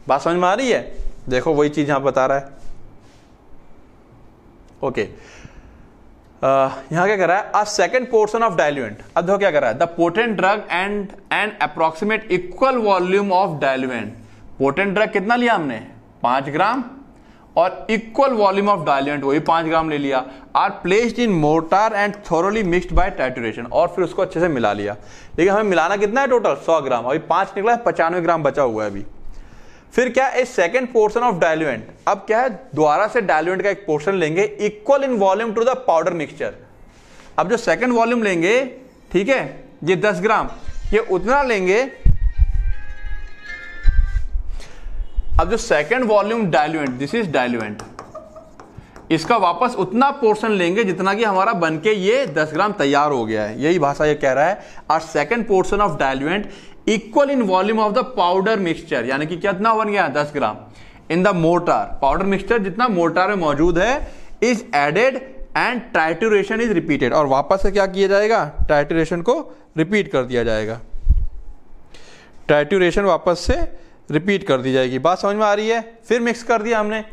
बात समझ में आ रही है देखो वही चीज़ यहां बता रहा है ओके यहाँ क्या कर रहा है a second portion of diluent अब देखो क्या कर रहा है the potent drug and and approximate equal volume of diluent potent drug कितना लिया हमने पांच ग्राम और इक्वल वॉल्यूम ऑफ डायलेंट वही पांच ग्राम ले लिया are placed in mortar and thoroughly mixed by trituration और फिर उसको अच्छे से मिला लिया लेकिन हमें मिलाना कितना है टोटल सौ ग्राम अभी पांच निकला है पचानवे ग्राम बचा हुआ है अभी फिर क्या है सेकेंड पोर्शन ऑफ डायलुएंट अब क्या है द्वारा से डायलुएंट का एक पोर्शन लेंगे equal in volume to the powder mixture अब जो सेकेंड वॉल्यूम लेंगे ठीक है ये दस ग्राम ये उतना लेंगे अब जो second volume diluent this is diluent इसका वापस उतना पोर्शन लेंगे जितना कि हमारा बनके ये 10 ग्राम तैयार हो गया है यही भाषा ये कह रहा है और second portion of diluent equal in volume of the powder mixture यानी कि कितना बन गया 10 gram in the mortar powder mixture जितना मोटार में मौजूद है is added and trituration is repeated और वापस से क्या किया जाएगा टाइटुरेशन को रिपीट कर दिया जाएगा टाइटुरेशन वापस से रिपीट कर दी जाएगी बात समझ में आ रही है फिर मिक्स कर दिया हमने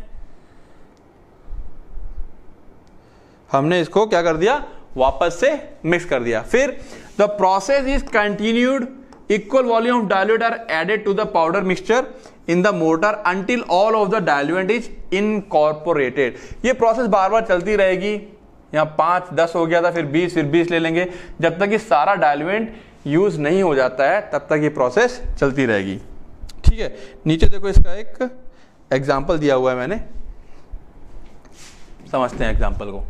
हमने इसको क्या कर दिया वापस से मिक्स कर दिया फिर the process is continued equal volume of dilute are added to the powder mixture in the mortar until all of the diluent is incorporated ये प्रोसेस बार बार चलती रहेगी यहां पांच दस हो गया था फिर बीस फिर बीस ले लेंगे जब तक ये सारा डायल्यूएंट यूज नहीं हो जाता है तब तक ये प्रोसेस चलती रहेगी ठीक है नीचे देखो इसका एक एग्जाम्पल दिया हुआ है मैंने समझते हैं एग्जाम्पल को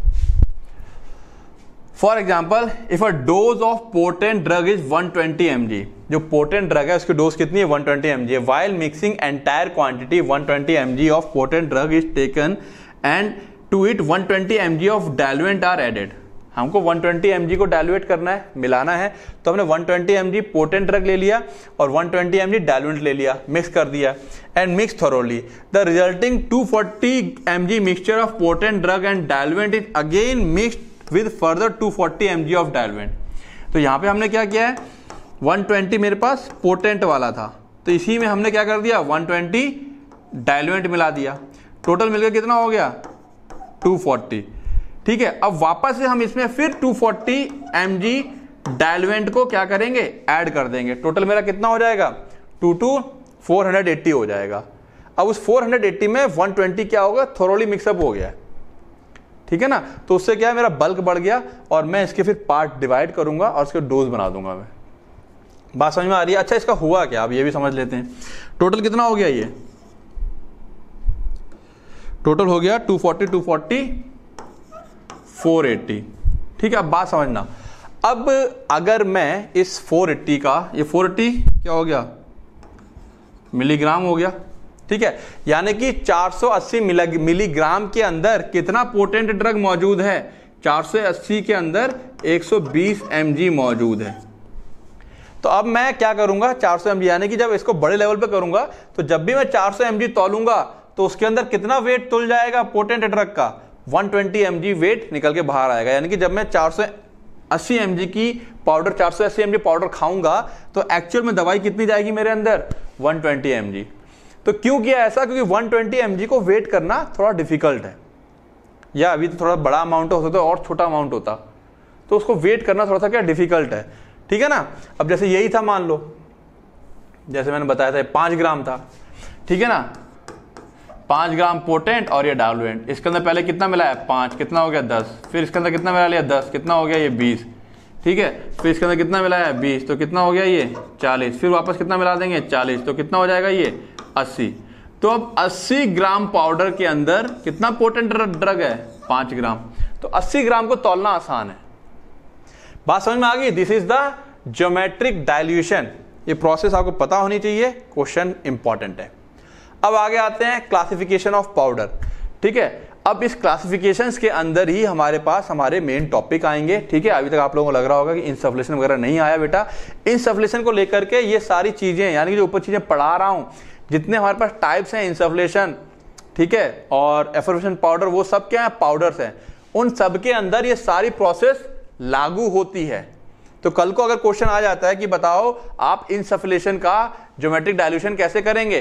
for example if a dose of potent drug is 120 twenty जो पोर्टेंट ड्रग है उसकी डोज कितनी है 120 twenty M G while mixing entire quantity 120 twenty M G of potent drug is taken and to it 120 twenty M G of diluent are added हमको 120 twenty को डायलुएट करना है मिलाना है तो हमने 120 ट्वेंटी पोटेंट ड्रग ले लिया और 120 ट्वेंटी एम डायलुएंट ले लिया मिक्स कर दिया and mix thoroughly the resulting 240 forty mixture of potent drug and diluent is again mixed with further 240 forty of diluent तो यहाँ पे हमने क्या किया है 120 मेरे पास पोटेंट वाला था तो इसी में हमने क्या कर दिया 120 डायलुएंट मिला दिया टोटल मिलकर कितना हो गया 240 ठीक है अब वापस से हम इसमें फिर 240 फोर्टी एम डायलवेंट को क्या करेंगे ऐड कर देंगे टोटल मेरा कितना हो जाएगा टू टू फोर हो जाएगा अब उस 480 में 120 क्या होगा थोरोली मिक्सअप हो गया ठीक है ना तो उससे क्या है मेरा बल्क बढ़ गया और मैं इसके फिर पार्ट डिवाइड करूंगा और उसके डोज बना दूंगा मैं बात समझ में आ रही है अच्छा इसका हुआ क्या आप ये भी समझ लेते हैं टोटल कितना हो गया ये टोटल हो गया 240 240 480 ठीक है अब बात समझना अब अगर मैं इस 480 का ये 480 क्या हो गया मिलीग्राम हो गया ठीक है यानी कि 480 मिलीग्राम के अंदर कितना पोटेंट ड्रग मौजूद है 480 के अंदर 120 mg मौजूद है तो अब मैं क्या करूंगा 400 mg यानी कि जब इसको बड़े लेवल पे करूंगा तो जब भी मैं 400 mg तोलूंगा तो उसके अंदर कितना वेट तुल जाएगा पोटेंट ड्रग का 120 ट्वेंटी वेट निकल के बाहर आएगा यानी कि जब मैं अस्सी एम की पाउडर 480 mg पाउडर खाऊंगा तो एक्चुअल में दवाई कितनी जाएगी मेरे अंदर 120 ट्वेंटी तो क्यों किया ऐसा क्योंकि 120 ट्वेंटी को वेट करना थोड़ा डिफिकल्ट है या अभी तो थोड़ा बड़ा अमाउंट होता सकता तो और छोटा अमाउंट होता तो उसको वेट करना थोड़ा सा क्या डिफिकल्ट है ठीक है ना अब जैसे यही था मान लो जैसे मैंने बताया था पाँच ग्राम था ठीक है ना पांच ग्राम पोटेंट और ये डालुएंट इसके अंदर पहले कितना मिला है पांच कितना हो गया दस फिर इसके अंदर कितना मिला लिया दस कितना हो गया ये बीस ठीक है फिर इसके अंदर कितना मिला है बीस तो कितना हो गया ये चालीस फिर वापस कितना मिला देंगे चालीस तो कितना हो जाएगा ये अस्सी तो अब अस्सी ग्राम पाउडर के अंदर कितना पोटेंट ड्रग है पांच ग्राम तो अस्सी ग्राम को तोलना आसान है बात समझ में आ गई this is the geometric dilution ये प्रोसेस आपको पता होनी चाहिए क्वेश्चन इंपॉर्टेंट है अब आगे आते हैं क्लासिफिकेशन ऑफ पाउडर ठीक है अब इस क्लासिफिकेशन के अंदर ही हमारे पास हमारे मेन टॉपिक आएंगे ठीक है अभी तक आप लोगों को लग रहा होगा कि इंसफ्लेशन वगैरह नहीं आया बेटा इंसफ्लेशन को लेकर के ये सारी चीज़ें यानी कि जो ऊपर चीज़ें पढ़ा रहा हूं जितने हमारे पास टाइप्स हैं इंसफ्लेशन ठीक है और एफर्मेशन पाउडर वो सब क्या है पाउडर्स हैं उन सब के अंदर ये सारी प्रोसेस लागू होती है तो कल को अगर क्वेश्चन आ जाता है कि बताओ आप इंसफ्लेशन का ज्योमेट्रिक डायल्यूशन कैसे करेंगे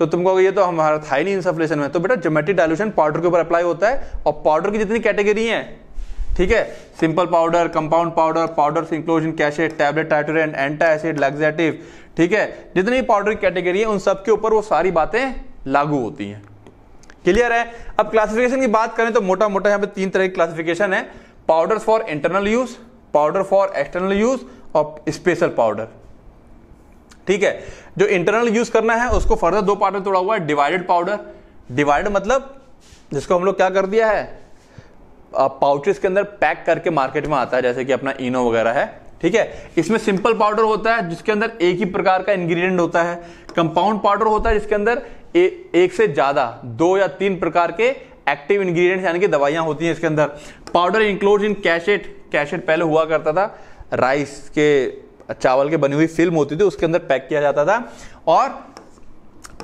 तो तुम कहोगे ये तो हमारा था ही नहीं इनसफ्लेशन में तो बेटा जोमेट्रिक डायलूशन पाउडर के ऊपर अप्लाई होता है और पाउडर की जितनी कैटेगरी है ठीक है simple powder compound powder powder inclusion कैसे tablet triturate antacid laxative ठीक है जितनी पाउडर की कैटेगरी है उन सब के ऊपर वो सारी बातें लागू होती हैं क्लियर है अब क्लासिफिकेशन की बात करें तो मोटा मोटा यहाँ पे तीन तरह की क्लासिफिकेशन है powder for internal use powder for external use और स्पेशल पाउडर ठीक है जो इंटरनल यूज करना है उसको फर्दर दो पार्ट में तोड़ा हुआ है डिवाइडेड पाउडर डिवाइडेड मतलब जिसको हम लोग क्या कर दिया है पाउचेस के अंदर पैक करके मार्केट में आता है जैसे कि अपना इनो वगैरह है ठीक है इसमें सिंपल पाउडर होता है जिसके अंदर एक ही प्रकार का इंग्रेडिएंट होता है कंपाउंड पाउडर होता है जिसके अंदर ए, एक से ज्यादा दो या तीन प्रकार के एक्टिव इंग्रेडिएंट्स यानी कि दवाइयां होती हैं इसके अंदर पाउडर इंक्लूड इन कैशेट कैशेट पहले हुआ करता था राइस के चावल के बनी हुई फिल्म होती थी उसके अंदर पैक किया जाता था और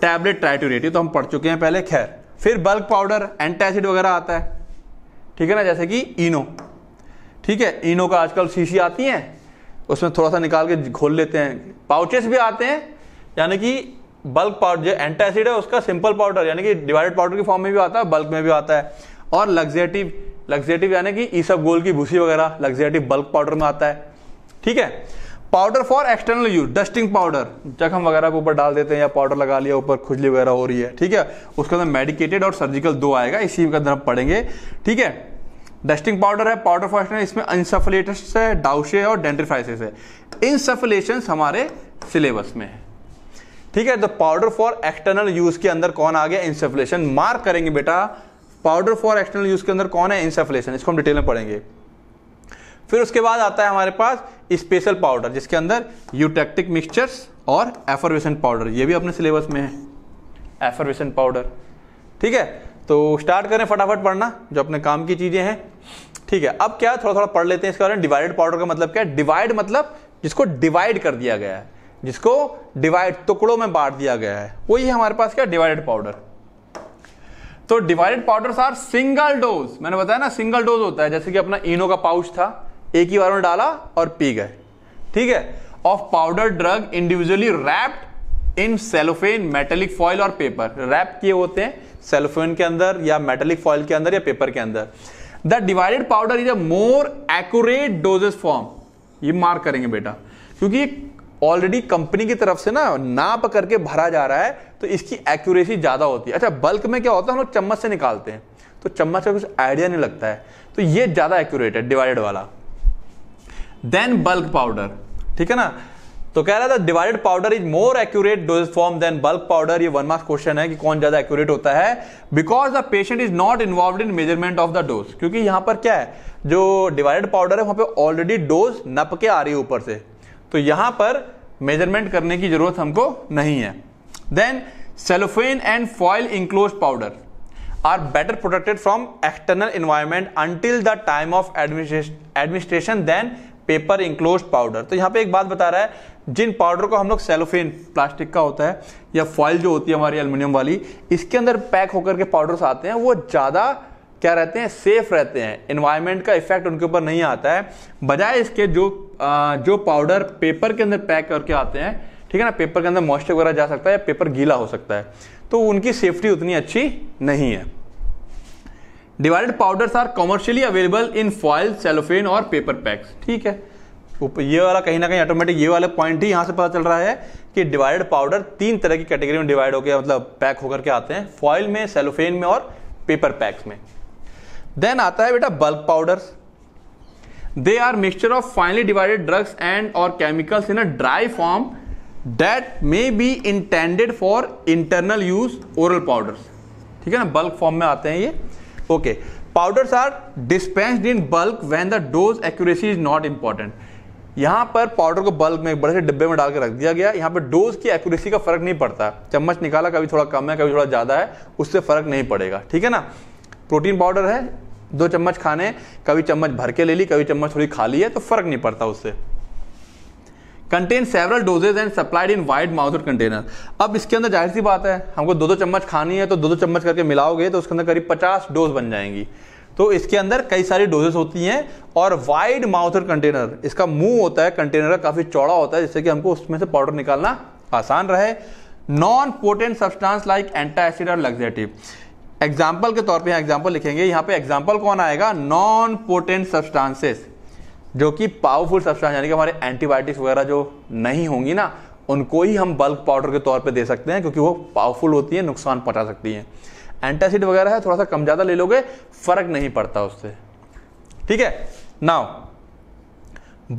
टैबलेट ट्राइट्यूरेटी तो हम पढ़ चुके हैं पहले खैर फिर बल्क पाउडर एंटासिड वगैरह आता है ठीक है ना जैसे कि इनो ठीक है इनो का आजकल शीशी आती है उसमें थोड़ा सा निकाल के घोल लेते हैं पाउचेस भी आते हैं यानी कि बल्क पाउडर जो एंटासिड है उसका सिंपल पाउडर यानी कि डिवाइडेड पाउडर के फॉर्म में भी आता है बल्क में भी आता है और लग्जेटिव लग्जेटिव यानी कि ईसब गोल की भूसी वगैरह लग्जेटिव बल्क पाउडर में आता है ठीक है powder for external use dusting powder जख्म वगैरह के ऊपर डाल देते हैं या पाउडर लगा लिया ऊपर खुजली वगैरह हो रही है ठीक है उसके अंदर मेडिकेटेड और सर्जिकल दो आएगा इसी के अंदर हम पढ़ेंगे ठीक है डस्टिंग पाउडर है पाउडर फॉर एक्सटर्नल इसमें इंसफलेटस है डाउशे और डेंट्रीफाइसिस है इंसफलेशन हमारे सिलेबस में है ठीक है तो पाउडर फॉर एक्सटर्नल यूज के अंदर कौन आ गया इंसफलेशन मार्क करेंगे बेटा पाउडर फॉर एक्सटर्नल यूज के अंदर कौन है इंसफलेशन इसको हम डिटेल में पढ़ेंगे फिर उसके बाद आता है हमारे पास स्पेशल पाउडर जिसके अंदर यूटेक्टिक मिक्सचर्स और एफरवेशन पाउडर ये भी अपने सिलेबस में है एफरवेशन पाउडर ठीक है तो स्टार्ट करें फटाफट पढ़ना जो अपने काम की चीज़ें हैं ठीक है अब क्या थोड़ा थोड़ा पढ़ लेते हैं इसके बारे में डिवाइडेड पाउडर का मतलब क्या है डिवाइड मतलब जिसको डिवाइड कर दिया गया है जिसको डिवाइड टुकड़ों में बांट दिया गया है वही हमारे पास क्या डिवाइडेड पाउडर तो divided powders are single dose मैंने बताया ना सिंगल डोज होता है जैसे कि अपना इनो का पाउच था एक ही बार में डाला और पी गए ठीक है of powder drug individually wrapped in cellophane metallic foil और पेपर रैप किए होते हैं सेलोफेन के अंदर या मेटेलिक फॉइल के अंदर या पेपर के अंदर the divided powder is a more accurate doses form ये मार्क करेंगे बेटा क्योंकि ऑलरेडी कंपनी की तरफ से ना नाप करके भरा जा रहा है तो इसकी एक्यूरेसी ज़्यादा होती है अच्छा बल्क में क्या होता है हम लोग चम्मच से निकालते हैं तो चम्मच का कुछ आइडिया नहीं लगता है तो ये ज़्यादा एक्यूरेट है डिवाइडेड वाला देन बल्क पाउडर ठीक है ना तो कह रहा था divided powder is more accurate dose form than bulk powder ये वन मार्क्स क्वेश्चन है कि कौन ज्यादा एक्यूरेट होता है because the patient is not involve in measurement of the dose क्योंकि यहां पर क्या है जो डिवाइडेड पाउडर है वहां पे ऑलरेडी डोज नप के आ रही है ऊपर से तो यहां पर मेजरमेंट करने की जरूरत हमको नहीं है than cellophane and foil enclose powder are better protected from external environment until the time of administration than paper enclose powder तो यहाँ पे एक बात बता रहा है जिन पाउडर को हम लोग सेलोफेन प्लास्टिक का होता है या फॉइल जो होती है हमारी एल्यूमिनियम वाली इसके अंदर पैक होकर के पाउडर्स आते हैं वो ज़्यादा क्या रहते हैं सेफ रहते हैं इन्वायरमेंट का इफेक्ट उनके ऊपर नहीं आता है बजाय इसके जो आ, जो पाउडर पेपर के अंदर पैक करके आते हैं ठीक है ना पेपर के अंदर मॉइस्चर वगैरह जा सकता है या पेपर गीला हो सकता है तो उनकी सेफ्टी उतनी अच्छी नहीं है divided powders are commercially available in foil cellophane और पेपर पैक्स ठीक है ये वाला कहीं ना कहीं ऑटोमेटिक ये वाला पॉइंट ही यहाँ से पता चल रहा है कि डिवाइडेड पाउडर तीन तरह की कैटेगरी में डिवाइड होकर मतलब पैक होकर के आते हैं फॉइल में सेलोफेन में और पेपर पैक्स में देन आता है बेटा bulk powders they are mixture of finely divided drugs and और chemicals in a dry form that may be intended for internal use oral powders ठीक है ना बल्क फॉर्म में आते हैं ये okay powders are dispensed in bulk when the dose accuracy is not important यहाँ पर पाउडर को बल्क में एक बड़े से डिब्बे में डाल के रख दिया गया यहाँ पर डोज की एक्यूरेसी का फर्क नहीं पड़ता चम्मच निकाला कभी थोड़ा कम है कभी थोड़ा ज़्यादा है उससे फर्क नहीं पड़ेगा ठीक है ना प्रोटीन पाउडर है दो चम्मच खाने कभी चम्मच भर के ले ली कभी चम्मच थोड़ी खा ली है तो फर्क नहीं पड़ता उससे contain several doses and supplied in wide mouth container अब इसके अंदर जाहिर सी बात है हमको दो दो चम्मच खानी है तो दो दो चम्मच करके मिलाओगे तो उसके अंदर करीब पचास डोज बन जाएंगी तो इसके अंदर कई सारी डोजेस होती हैं और वाइड माउथ कंटेनर इसका मुंह होता है कंटेनर का काफ़ी चौड़ा होता है जिससे कि हमको उसमें से पाउडर निकालना आसान रहे non potent substance like antacid और लग्जेटिव एग्जाम्पल के तौर पे यहाँ एग्जाम्पल लिखेंगे यहाँ पे एग्जाम्पल कौन आएगा नॉन पोटेंट सब्सटांसेस जो कि पावरफुल सब्सटेंस यानी कि हमारे एंटीबायोटिक्स वगैरह जो नहीं होंगी ना उनको ही हम बल्क पाउडर के तौर पे दे सकते हैं क्योंकि वो पावरफुल होती है नुकसान पहुंचा सकती हैं एंटासिड वगैरह है थोड़ा सा कम ज़्यादा ले लोगे फर्क नहीं पड़ता उससे ठीक है now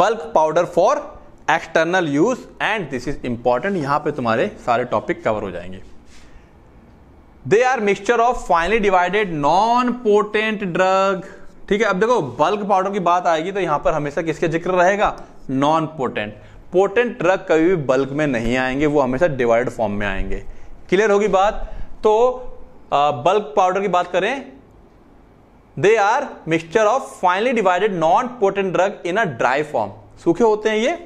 bulk powder for external use and this is important यहां पे तुम्हारे सारे टॉपिक कवर हो जाएंगे they are mixture of finely divided non potent drug ठीक है अब देखो बल्क पाउडर की बात आएगी तो यहां पर हमेशा किसके जिक्र रहेगा नॉन पोटेंट पोटेंट ड्रग कभी भी बल्क में नहीं आएंगे वो हमेशा डिवाइड फॉर्म में आएंगे क्लियर होगी बात तो आ, बल्क पाउडर की बात करें they are mixture of finely divided non potent drug in a dry form सूखे होते हैं ये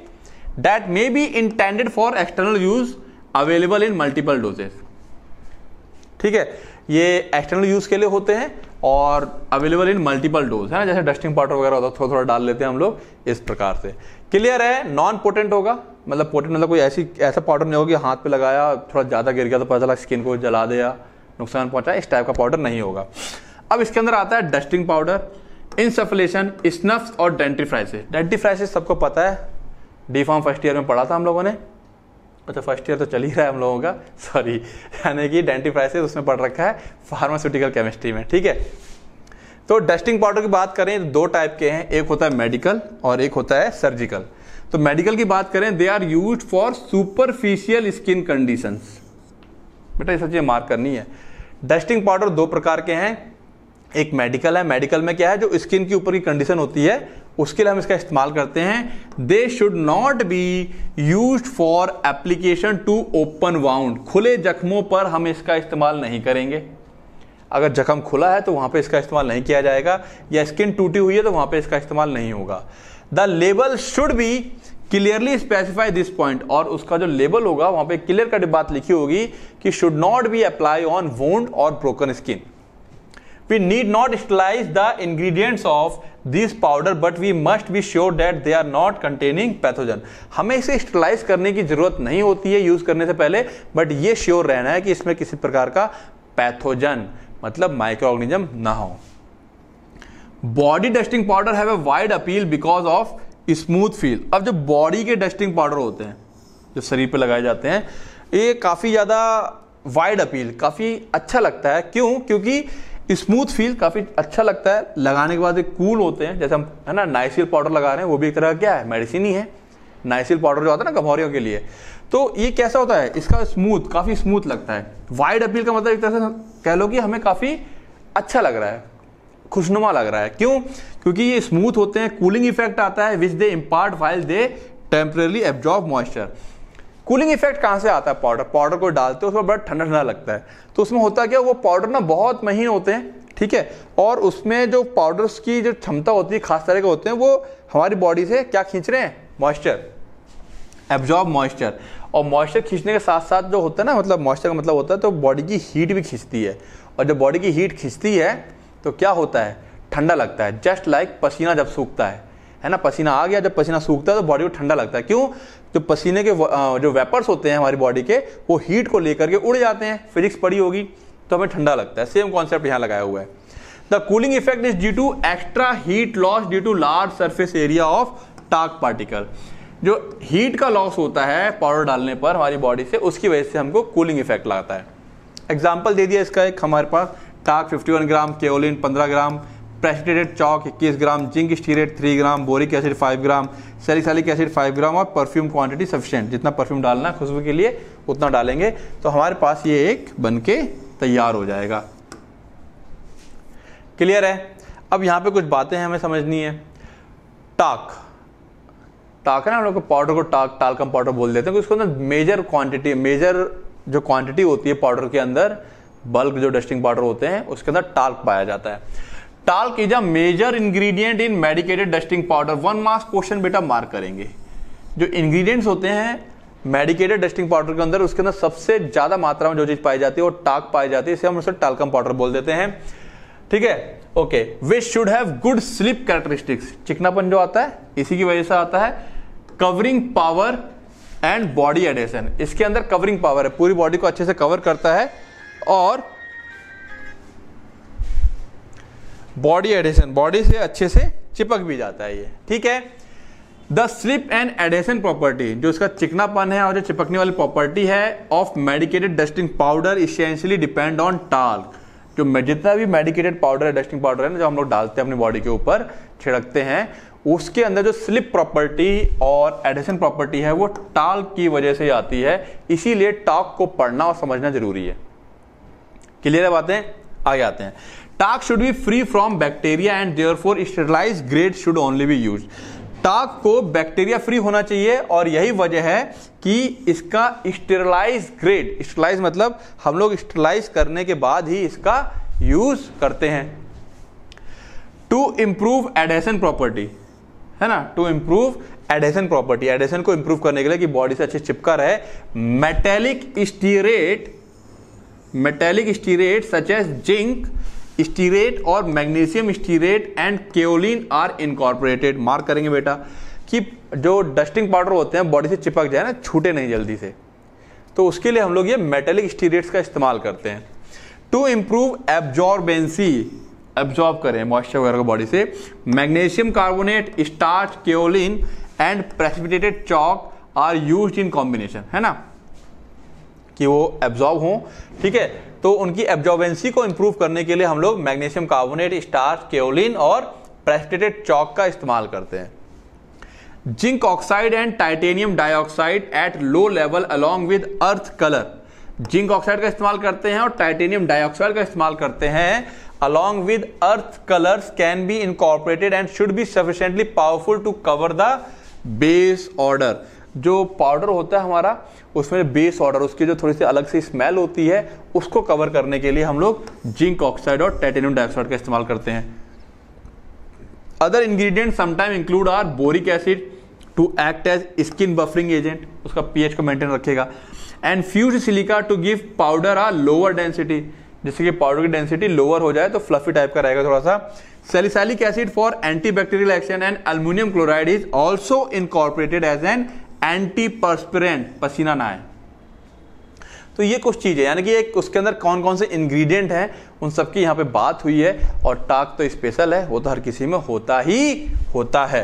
that may be intended for external use available in multiple doses ठीक है ये एक्सटर्नल यूज के लिए होते हैं और अवेलेबल इन मल्टीपल डोज है ना जैसे डस्टिंग पाउडर वगैरह होता है थोड़ा थोड़ा डाल लेते हैं हम लोग इस प्रकार से क्लियर है नॉन पोटेंट होगा मतलब पोटेंट मतलब कोई ऐसी ऐसा पाउडर नहीं होगा हाथ पे लगाया थोड़ा ज़्यादा गिर गया तो पता चला स्किन को जला दिया नुकसान पहुंचा इस टाइप का पाउडर नहीं होगा अब इसके अंदर आता है डस्टिंग पाउडर इंसफलेशन स्नफ्स और डेंटिफ्राइसिस डेंटिफ्राइसिस सबको पता है डी फॉर्म फर्स्ट ईयर में पढ़ा था हम लोगों ने अच्छा फर्स्ट ईयर तो चल ही रहा है हम लोगों का सॉरी यानी कि डेंटी उसमें पढ़ रखा है फार्मास्यूटिकल केमिस्ट्री में ठीक है तो डस्टिंग पाउडर की बात करें तो दो टाइप के हैं एक होता है मेडिकल और एक होता है सर्जिकल तो मेडिकल की बात करें they are use for superficial skin conditions बेटा ये सब चीज़ें मार्क करनी है डस्टिंग पाउडर दो प्रकार के हैं एक मेडिकल है मेडिकल में क्या है जो स्किन के ऊपर की कंडीशन होती है उसके लिए हम इसका इस्तेमाल करते हैं they should not be use for application to open wound खुले जख्मों पर हम इसका इस्तेमाल नहीं करेंगे अगर जख्म खुला है तो वहां पे इसका इस्तेमाल नहीं किया जाएगा या स्किन टूटी हुई है तो वहां पे इसका इस्तेमाल नहीं होगा the label should be clearly specify this point और उसका जो लेबल होगा वहां पे क्लियर कट बात लिखी होगी कि should not be apply on wound और broken skin we need not sterilize the ingredients of this powder but we must be sure that they are not containing pathogen हमें इसे स्टलाइज करने की जरूरत नहीं होती है यूज करने से पहले बट ये श्योर रहना है कि इसमें किसी प्रकार का पैथोजन मतलब माइक्रो ऑर्गेनिज्म ना हो body dusting powder have a wide appeal because of smooth feel अब जो बॉडी के डस्टिंग पाउडर होते हैं जो शरीर पर लगाए जाते हैं ये काफ़ी ज़्यादा वाइड अपील काफ़ी अच्छा लगता है क्यों क्योंकि स्मूथ फील काफी अच्छा लगता है लगाने के बाद एक कूल होते हैं जैसे हम है ना नाइसिल पाउडर लगा रहे हैं वो भी एक तरह क्या है मेडिसिन ही है नाइसिल पाउडर जो आता है ना गभौरियों के लिए तो ये कैसा होता है इसका स्मूथ काफ़ी स्मूथ लगता है वाइड अपील का मतलब एक तरह से कह लो कि हमें काफ़ी अच्छा लग रहा है खुशनुमा लग रहा है क्यों क्योंकि ये स्मूथ होते हैं कूलिंग इफेक्ट आता है which they impart while they temporarily absorb moisture cooling effect कहाँ से आता है पाउडर पाउडर को डालते हो उसमें बड़ा ठंडा ठंडा लगता है तो उसमें होता क्या वो पाउडर ना बहुत महीन होते हैं ठीक है और उसमें जो पाउडर्स की जो क्षमता होती है खास तरह के होते हैं वो हमारी बॉडी से क्या खींच रहे हैं मॉइस्चर एब्जॉर्ब मॉइस्चर और मॉइस्चर खींचने के साथ साथ जो होता है ना मतलब मॉइस्चर का मतलब होता है तो बॉडी की हीट भी खींचती है और जब बॉडी की हीट खींचती है तो क्या होता है ठंडा लगता है जस्ट लाइक पसीना जब सूखता है है ना पसीना आ गया जब पसीना सूखता है तो बॉडी को ठंडा लगता है क्यों जो पसीने के जो वेपर्स होते हैं हमारी बॉडी के वो हीट को लेकर के उड़ जाते हैं फिजिक्स पड़ी होगी तो हमें ठंडा लगता है सेम कॉन्सेप्ट यहाँ लगाया हुआ है the cooling effect is due to extra heat loss due to large surface area of talc particle जो हीट का लॉस होता है पाउडर डालने पर हमारी बॉडी से उसकी वजह से हमको कूलिंग इफेक्ट लगता है एग्जाम्पल दे दिया इसका एक हमारे पास टाक 51 ग्राम केओलिन 15 ग्राम प्रेसिडेटेड चौक इक्कीस gram zinc stearate three gram boric acid five gram salicylic acid five gram और परफ्यूम क्वांटिटी सफिशेंट जितना परफ्यूम डालना है खुशबू के लिए उतना डालेंगे तो हमारे पास ये एक बन के तैयार हो जाएगा क्लियर है अब यहाँ पे कुछ बातें हमें समझनी है टाक टाक है ना हम लोग पाउडर को टाक टालकम पाउडर बोल देते हैं उसके अंदर मेजर क्वांटिटी मेजर जो क्वांटिटी होती है पाउडर के अंदर बल्क जो डस्टिंग पाउडर होते हैं उसके अंदर टाल्क पाया जाता है talc is a major ingredient in medicated dusting powder one marks question बेटा मार्क करेंगे जो इंग्रेडिएंट्स होते हैं मेडिकेटेड डस्टिंग पाउडर के अंदर उसके अंदर सबसे ज्यादा मात्रा में जो चीज पाई जाती है वो टाक पाई जाती है इसे हम उसे टालकम पाउडर बोल देते हैं ठीक है ओके वे should have good slip characteristics चिकनापन जो आता है इसी की वजह से आता है covering power and body adhesion इसके अंदर कवरिंग पावर है पूरी बॉडी को अच्छे से कवर करता है और बॉडी एडेशन बॉडी से अच्छे से चिपक भी जाता है ये ठीक है the slip and adhesion property जो इसका चिकनापन है और जो चिपकने वाली प्रॉपर्टी है of medicated dusting powder essentially depend on talc जो जितना भी मेडिकेटेड पाउडर है डस्टिंग पाउडर है ना जो हम लोग डालते हैं अपनी बॉडी के ऊपर छिड़कते हैं उसके अंदर जो स्लिप प्रॉपर्टी और एडेशन प्रॉपर्टी है वो टाल की वजह से आती है इसीलिए टॉक को पढ़ना और समझना जरूरी है क्लियर है बातें आगे आते हैं talc should be free from bacteria and and for sterilized grade should only be use talc को बैक्टीरिया फ्री होना चाहिए और यही वजह है कि इसका स्टेरलाइज ग्रेड स्टेरलाइज मतलब हम लोग स्टेरलाइज करने के बाद ही इसका यूज करते हैं टू इंप्रूव एडहेसन प्रॉपर्टी है ना to improve adhesion property adhesion को इंप्रूव करने के लिए कि बॉडी से अच्छे चिपका रहे metallic stearate metallic stearate such as zinc stearate और magnesium stearate and kaolin are incorporated mark करेंगे बेटा कि जो डस्टिंग पाउडर होते हैं बॉडी से चिपक जाए ना छूटे नहीं जल्दी से तो उसके लिए हम लोग ये मेटेलिक स्टीरेट्स का इस्तेमाल करते हैं टू इम्प्रूव एब्जॉर्बेंसी एब्जॉर्ब करें मॉइस्चर वगैरह को बॉडी से magnesium carbonate starch kaolin and precipitated chalk are use in combination है ना कि वो एब्जॉर्ब हो ठीक है तो उनकी एब्जॉर्बेंसी को इम्प्रूव करने के लिए हम लोग मैग्नीशियम कार्बोनेट स्टार केओलिन और प्रेस्टेटेड चौक का इस्तेमाल करते हैं zinc oxide and titanium dioxide at low level along with earth colour zinc oxide का इस्तेमाल करते हैं और टाइटेनियम डाइऑक्साइड का इस्तेमाल करते हैं along with earth colour can be incorporated and should be sufficiently powerful to cover the base order जो पाउडर होता है हमारा उसमें बेस ऑर्डर उसकी जो थोड़ी सी अलग सी स्मेल होती है उसको कवर करने के लिए हम लोग जिंक ऑक्साइड और टाइटेनियम डाइऑक्साइड का इस्तेमाल करते हैं other ingredient sometime include are boric acid to act as skin buffering agent उसका पीएच को मेंटेन रखेगा and fuse silica to give powder a lower density जिससे कि पाउडर की डेंसिटी लोअर हो जाए तो फ्लफी टाइप का रहेगा थोड़ा सा salicylic acid for antibacterial action and aluminium chloride is also incorporated as an anti perspirant पसीना ना आए तो ये कुछ चीज़ें यानी कि एक उसके अंदर कौन कौन से इंग्रेडिएंट हैं उन सब की यहाँ पे बात हुई है और टाक तो स्पेशल है वो तो हर किसी में होता ही होता है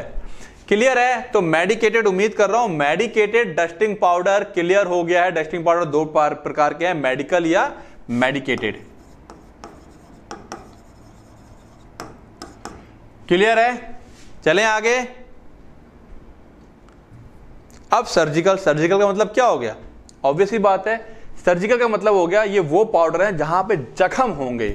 क्लियर है तो मेडिकेटेड उम्मीद कर रहा हूँ मेडिकेटेड डस्टिंग पाउडर क्लियर हो गया है डस्टिंग पाउडर दो प्रकार के हैं मेडिकल या मेडिकेटेड क्लियर है चलें आगे अब सर्जिकल सर्जिकल का मतलब क्या हो गया ऑब्वियसली बात है सर्जिकल का मतलब हो गया ये वो पाउडर है जहां पे जख्म होंगे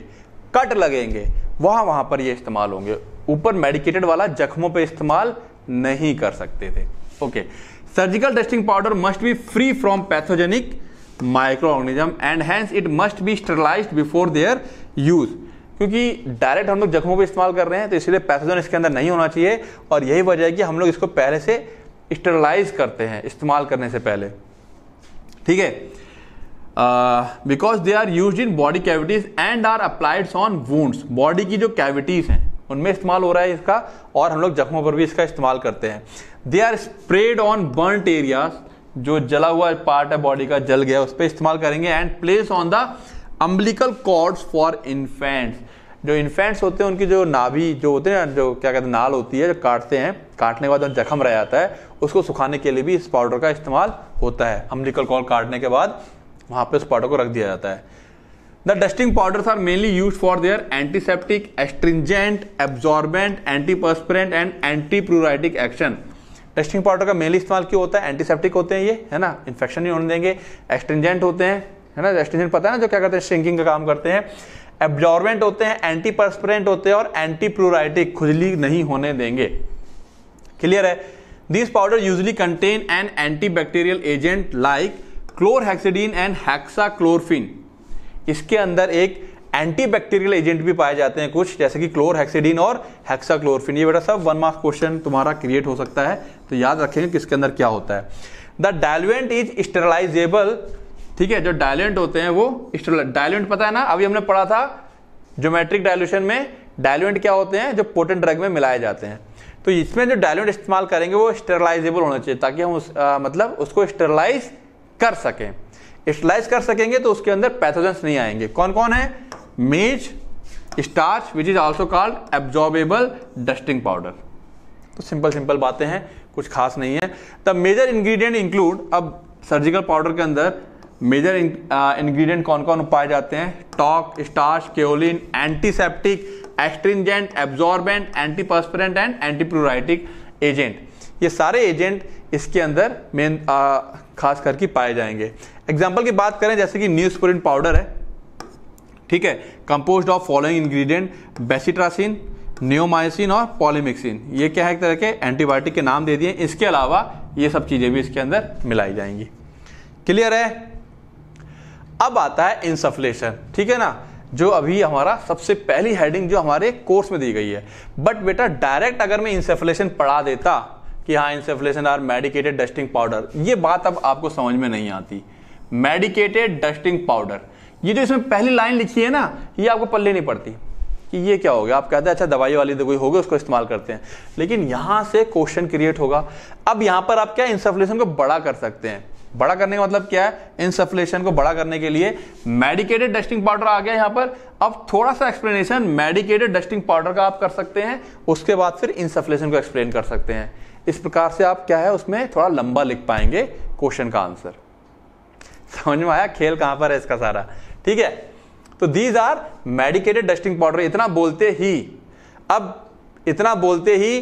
कट लगेंगे वहां वहां पर ये इस्तेमाल होंगे ऊपर मेडिकेटेड वाला जख्मों पे इस्तेमाल नहीं कर सकते थे okay surgical testing powder must be free from pathogenic micro organism and hence it must be sterilise before their use क्योंकि डायरेक्ट हम लोग जख्मों पर इस्तेमाल कर रहे हैं तो इसलिए पैथोजन इसके अंदर नहीं होना चाहिए और यही वजह है कि हम लोग इसको पहले से स्टरलाइज करते हैं इस्तेमाल करने से पहले ठीक है because they are use in body cavities and are applied on wounds body की जो कैविटीज हैं उनमें इस्तेमाल हो रहा है इसका और हम लोग जख्मों पर भी इसका इस्तेमाल करते हैं they are spread on burnt area जो जला हुआ पार्ट है बॉडी का जल गया उस पर इस्तेमाल करेंगे and place on the umbilical cords for infants जो इन्फेंट्स होते हैं उनकी जो नाभि जो होते हैं जो क्या कहते हैं नाल होती है जो काटते हैं काटने के बाद जो जख्म रह जाता है उसको सुखाने के लिए भी इस पाउडर का इस्तेमाल होता है अम्लीय अल्कोहल काटने के बाद वहाँ पर उस पाउडर को रख दिया जाता है the dusting powders are mainly use for their antiseptic astringent absorbent antiperspirant and anti pruritic action dusting powder का मेनली इस्तेमाल क्यों होता है एंटीसेप्टिक होते हैं ये है ना इन्फेक्शन नहीं होने देंगे एस्ट्रिंजेंट होते हैं है ना एस्ट्रिंजेंट पता है ना जो क्या करते हैं श्रिंकिंग का काम करते हैं एब्जॉर्बेंट होते हैं एंटीपर्सपरेंट होते हैं और एंटी प्रोराइटिक खुजली नहीं होने देंगे क्लियर है this powder usually contain an antibacterial agent like chlorhexidine and chlorophene इसके अंदर एक एंटीबैक्टीरियल एजेंट भी पाए जाते हैं कुछ जैसे कि क्लोरहेक्सीडीन और हेक्साक्लोरफिन ये बेटा सब वन मार्क्स क्वेश्चन तुम्हारा क्रिएट हो सकता है तो याद रखेंगे किसके अंदर क्या होता है द डायलेंट इज स्टेरलाइजेबल ठीक है जो डायलेंट होते हैं वो डायलेंट पता है ना अभी हमने पढ़ा था ज्योमेट्रिक डायल्यूशन में डायलेंट क्या होते हैं जो पोटेंट ड्रग में मिलाए जाते हैं तो इसमें जो डायलोड इस्तेमाल करेंगे वो स्टेरलाइजेबल होना चाहिए ताकि हम उस आ, मतलब उसको स्टेरलाइज कर सकें स्टेलाइज कर सकेंगे तो उसके अंदर पैथोजेंस नहीं आएंगे कौन कौन है maize starch which is also called absorbable dusting powder तो सिंपल सिंपल बातें हैं कुछ खास नहीं है द मेजर इंग्रेडिएंट इंक्लूड अब सर्जिकल पाउडर के अंदर मेजर इंग्रेडिएंट कौन कौन पाए जाते हैं talc starch kaolin antiseptic astringent absorbent antiperspirant and antipruritic agent ये सारे एजेंट इसके अंदर मेन खास करके पाए जाएंगे एग्जाम्पल की बात करें जैसे कि न्यूस्पोरिन पाउडर है ठीक है compose of following ingredient bacitracin neomycin और पॉलीमिक्सिन ये क्या है एक तरह के एंटीबायोटिक के नाम दे दिए इसके अलावा ये सब चीज़ें भी इसके अंदर मिलाई जाएंगी क्लियर है अब आता है इंसफ्लेशन ठीक है ना जो अभी हमारा सबसे पहली हेडिंग जो हमारे कोर्स में दी गई है बट बेटा डायरेक्ट अगर मैं इंसेफ्लेशन पढ़ा देता कि हाँ insufflation are medicated dusting powder ये बात अब आपको समझ में नहीं आती मेडिकेटेड डस्टिंग पाउडर ये जो इसमें पहली लाइन लिखी है ना ये आपको पल्ले नहीं पड़ती कि ये क्या हो गया आप कहते हैं अच्छा दवाई वाली दवाई तो होगी उसको इस्तेमाल करते हैं लेकिन यहां से क्वेश्चन क्रिएट होगा अब यहां पर आप क्या इंसफ्लेशन को बड़ा कर सकते हैं बड़ा करने का मतलब क्या है इंसफ्लेशन को बड़ा करने के लिए मेडिकेटेड डस्टिंग पाउडर आ गया यहां पर अब थोड़ा सा एक्सप्लेनेशन मेडिकेटेड डस्टिंग पाउडर का आप कर सकते हैं उसके बाद फिर इंसफ्लेशन को एक्सप्लेन कर सकते हैं इस प्रकार से आप क्या है उसमें थोड़ा लंबा लिख पाएंगे क्वेश्चन का आंसर समझ में आया खेल कहां पर है इसका सारा ठीक है तो these are medicated dusting powder इतना बोलते ही अब इतना बोलते ही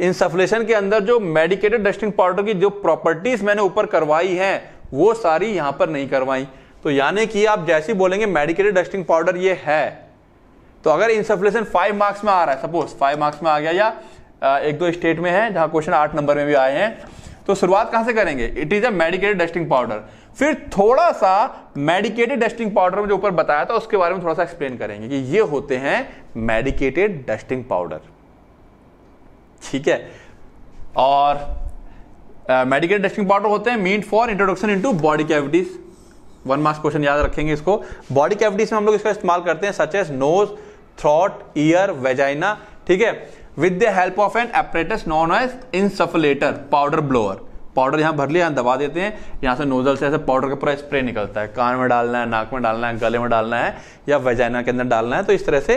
इंसफ्लेशन के अंदर जो मेडिकेटेड डस्टिंग पाउडर की जो प्रॉपर्टीज मैंने ऊपर करवाई है वो सारी यहां पर नहीं करवाई तो यानी कि आप जैसे बोलेंगे मेडिकेटेड डस्टिंग पाउडर ये है तो अगर इंसफ्लेशन फाइव मार्क्स में आ रहा है सपोज फाइव मार्क्स में आ गया या एक दो स्टेट में है जहां क्वेश्चन आठ नंबर में भी आए हैं तो शुरुआत कहां से करेंगे it is a medicated dusting powder फिर थोड़ा सा मेडिकेटेड डस्टिंग पाउडर में जो ऊपर बताया था उसके बारे में थोड़ा सा एक्सप्लेन करेंगे कि ये होते हैं मेडिकेटेड डस्टिंग पाउडर ठीक है और मेडिकल डेस्टिंग पाउडर होते हैं mean for introduction into body cavities one marks question याद रखेंगे इसको बॉडी कैविटीज में हम लोग इसका इस्तेमाल करते हैं such as nose throat ear vagina ठीक है with the help of an apparatus known as insufflator powder blower powder यहाँ भर लिया दबा देते हैं यहाँ से नोजल से ऐसे पाउडर का पूरा स्प्रे निकलता है कान में डालना है नाक में डालना है गले में डालना है या वेजाइना के अंदर डालना है तो इस तरह से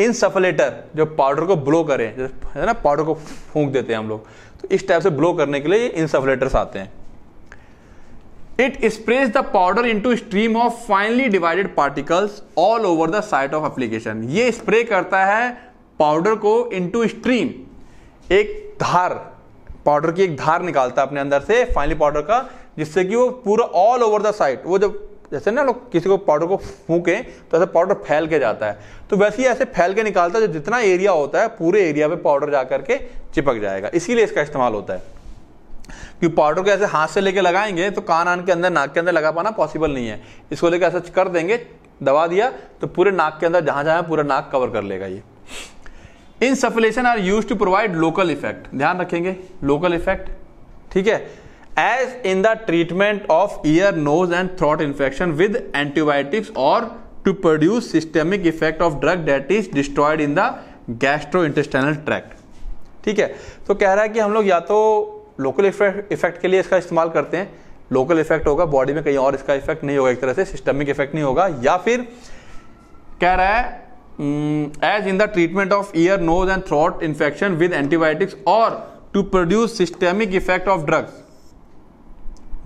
इनसफलेटर जो पाउडर को ब्लो करें है ना पाउडर को फूंक देते हैं हम लोग तो इस टाइप से ब्लो करने के लिए इनसफलेटर्स आते हैं it sprays the powder into stream of finely divided particles all over the site of application ये स्प्रे करता है पाउडर को इनटू स्ट्रीम एक धार पाउडर की एक धार निकालता है अपने अंदर से फाइनली पाउडर का जिससे कि वो पूरा ऑल ओवर द साइट वो जब जैसे ना लोग किसी को पाउडर को फूके तो ऐसे पाउडर फैल के जाता है तो वैसे ही ऐसे फैल के निकालता है जो जितना एरिया होता है पूरे एरिया पे पाउडर जा करके चिपक जाएगा इसीलिए इसका इस्तेमाल होता है क्योंकि पाउडर को ऐसे हाथ से लेके लगाएंगे तो कान आन के अंदर नाक के अंदर लगा पाना पॉसिबल नहीं है इसको लेकर ऐसा कर देंगे दबा दिया तो पूरे नाक के अंदर जहां जहां पूरा नाक कवर कर लेगा ये insufflation are use to provide local effect ध्यान रखेंगे लोकल इफेक्ट ठीक है as in the treatment of ear nose and throat infection with antibiotics और to produce systemic effect of drug that is destroyed in the gastro intestinal tract ठीक है तो कह रहा है कि हम लोग या तो लोकल इफेक्ट के लिए इसका इस्तेमाल करते हैं लोकल इफेक्ट होगा बॉडी में कहीं और इसका इफेक्ट नहीं होगा एक तरह से सिस्टमिक इफेक्ट नहीं होगा या फिर कह रहा है as in the treatment of ear nose and throat infection with antibiotics और to produce systemic effect of drugs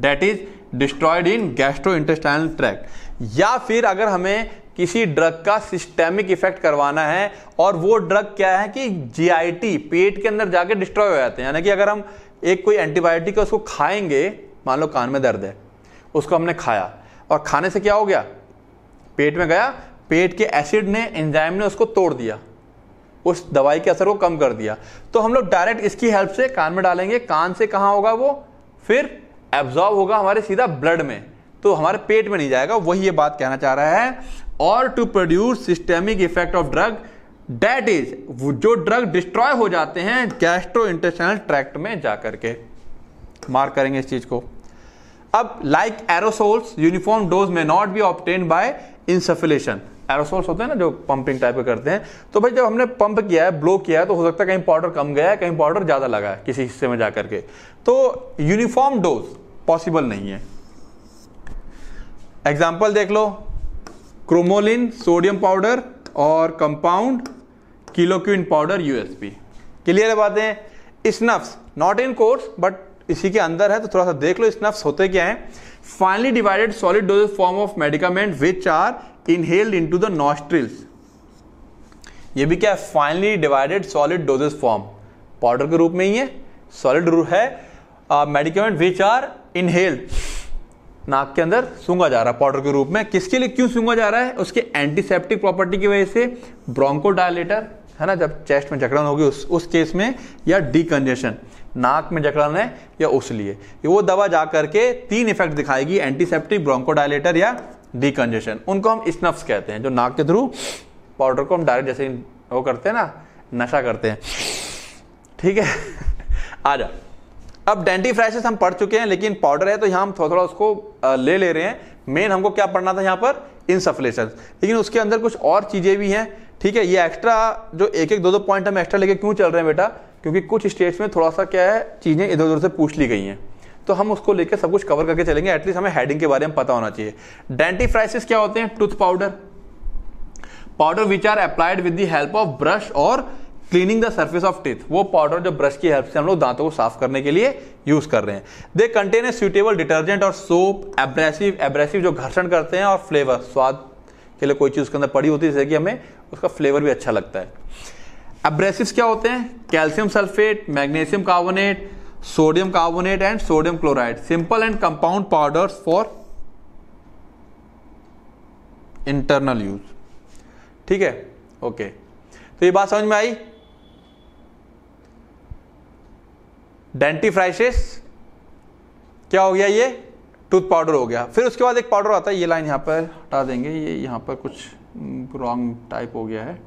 that is destroyed in gastro intestinal tract या फिर अगर हमें किसी ड्रग का सिस्टेमिक इफेक्ट करवाना है और वो ड्रग क्या है कि जी पेट के अंदर जाके डिस्ट्रॉय हो जाते हैं यानी कि अगर हम एक कोई एंटीबायोटिक है उसको खाएंगे मान लो कान में दर्द है उसको हमने खाया और खाने से क्या हो गया पेट में गया पेट के एसिड ने एंजाइम ने उसको तोड़ दिया उस दवाई के असर को कम कर दिया तो हम लोग डायरेक्ट इसकी हेल्प से कान में डालेंगे कान से कहाँ होगा वो फिर एब्जॉर्ब होगा हमारे सीधा ब्लड में तो हमारे पेट में नहीं जाएगा वही ये बात कहना चाह रहा है और to produce systemic effect of drug that is जो ड्रग डिस्ट्रॉय हो जाते हैं गैस्ट्रो इंटेस्टाइनल ट्रैक्ट में जाकर के मार्क करेंगे इस चीज को अब लाइक एरोसोल्स यूनिफॉर्म डोज में not be obtain by insufflation aerosols होते हैं ना जो पंपिंग टाइप के करते हैं तो भाई जब हमने पंप किया है ब्लो किया है तो हो सकता है कहीं पाउडर कम गया है कहीं पाउडर ज़्यादा लगा है किसी हिस्से में जाकर के तो यूनिफॉर्म डोज पॉसिबल नहीं है एग्जाम्पल देख लो क्रोमोलिन सोडियम पाउडर और compound clioquinol powder USP clear है बातें snuffs not in course but इसी के अंदर है तो थोड़ा सा देख लो स्नफ्स होते क्या हैं finely divided solid doses form of medicament which are inhaled to the nostrils ये भी क्या है finely divided solid doses form powder के रूप में ही है सॉलिड है मेडिकामेंट विच आर इनहेल नाक के अंदर सूंघा जा रहा है पाउडर के रूप में किसके लिए क्यों सूंघा जा रहा है उसके एंटीसेप्टिक प्रॉपर्टी की वजह से डायलेटर है ना जब चेस्ट में जकड़न होगी उस उस केस में या डीकंजेशन नाक में जकड़न है या उस लिए वो दवा जा करके तीन इफेक्ट दिखाएगी एंटीसेप्टिक डायलेटर या डीकंजेशन उनको हम स्नफ्स कहते हैं जो नाक के थ्रू पाउडर को हम डायरेक्ट जैसे वो करते हैं ना नशा करते हैं ठीक है आ जा अब डेंटी फ्राइसिस हम पढ़ चुके हैं लेकिन पाउडर है तो यहाँ हम थोड़ा थोड़ा उसको ले ले रहे हैं मेन हमको क्या पढ़ना था यहाँ पर इनसफलेशन लेकिन उसके अंदर कुछ और चीज़ें भी हैं ठीक है ये एक्स्ट्रा जो एक एक दो दो पॉइंट हम एक्स्ट्रा लेके क्यों चल रहे हैं बेटा क्योंकि कुछ स्टेट्स में थोड़ा सा क्या है चीज़ें इधर उधर से पूछ ली गई हैं तो हम उसको लेकर सब कुछ कवर करके चलेंगे एटलीस्ट हमें हेडिंग के बारे में पता होना चाहिए डेंटीफ्राइसिस क्या होते हैं tooth powder powder which are applied with the help of brush और cleaning the surface of teeth वो पाउडर जो ब्रश की हेल्प से हम लोग दांतों को साफ करने के लिए यूज कर रहे हैं they contain a suitable detergent और सोप एब्रेसिव एब्रेसिव जो घर्षण करते हैं और फ्लेवर स्वाद के लिए कोई चीज़ उसके अंदर पड़ी होती है जैसे कि हमें उसका फ्लेवर भी अच्छा लगता है एब्रेसिव क्या होते हैं calcium sulphate magnesium carbonate sodium carbonate and sodium chloride simple and compound powders for internal use ठीक है ओके तो ये बात समझ में आई डेंटीफ्राइसिस क्या हो गया ये टूथ पाउडर हो गया फिर उसके बाद एक पाउडर आता है ये लाइन यहाँ पर हटा देंगे ये यहाँ पर कुछ रॉन्ग टाइप हो गया है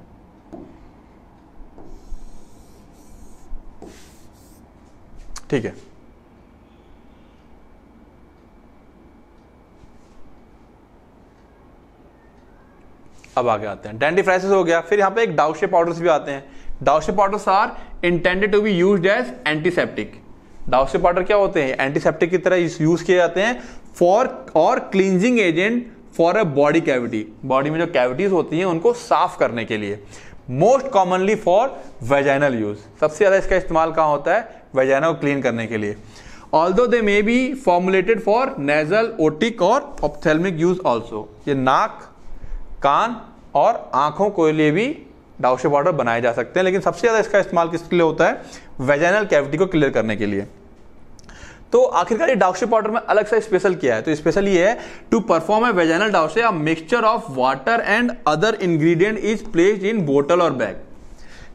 ठीक है अब आगे आते हैं डेंडी हो गया फिर यहाँ पे एक डाउशे पाउडर्स भी आते हैं douche powders are intended to be use as antiseptic douche powder क्या होते हैं एंटीसेप्टिक की तरह यूज किए जाते हैं फॉर और cleansing agent for a body cavity body में जो कैविटीज होती हैं उनको साफ करने के लिए most commonly for vaginal use सबसे ज़्यादा इसका इस्तेमाल कहाँ होता है वेजाइना को क्लीन करने के लिए although they may be formulated for nasal otic और ऑप्थेलमिक यूज ऑल्सो ये नाक कान और आंखों के लिए भी डाउशे पाउडर बनाए जा सकते हैं लेकिन सबसे ज़्यादा इसका इस्तेमाल किसके लिए होता है वेजाइनल कैविटी को क्लियर करने के लिए तो आखिरकार ये डाउशे पाउडर में अलग सा स्पेशल किया है तो स्पेशल ये है to perform a vaginal douche a mixture of water and other ingredient is placed in बोतल और बैग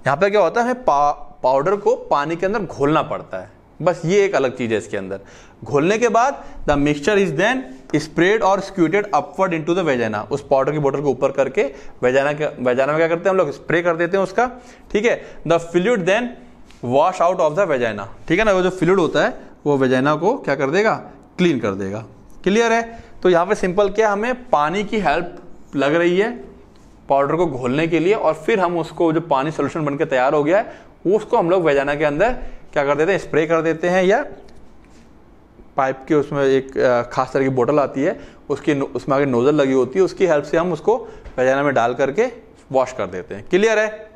यहाँ पे क्या होता है पाउडर को पानी के अंदर घोलना पड़ता है बस ये एक अलग चीज़ है इसके अंदर घोलने के बाद the mixture is then spread और squirted upward into the vagina उस पाउडर की बोतल को ऊपर करके वेजाना के वेजाना में क्या करते हैं हम लोग स्प्रे कर देते हैं उसका ठीक है the fluid then wash out of the vagina ठीक है ना वो जो फ्लूड होता है वो वेजाइना को क्या कर देगा क्लीन कर देगा क्लियर है तो यहाँ पे सिंपल क्या हमें पानी की हेल्प लग रही है पाउडर को घोलने के लिए और फिर हम उसको जो पानी सोल्यूशन बनकर तैयार हो गया है उसको हम लोग वेजाना के अंदर क्या कर देते हैं स्प्रे कर देते हैं या पाइप के उसमें एक खास तरह की बोतल आती है उसकी उसमें आगे नोज़ल लगी होती है उसकी हेल्प से हम उसको पैजाना में डाल करके वॉश कर देते हैं क्लियर है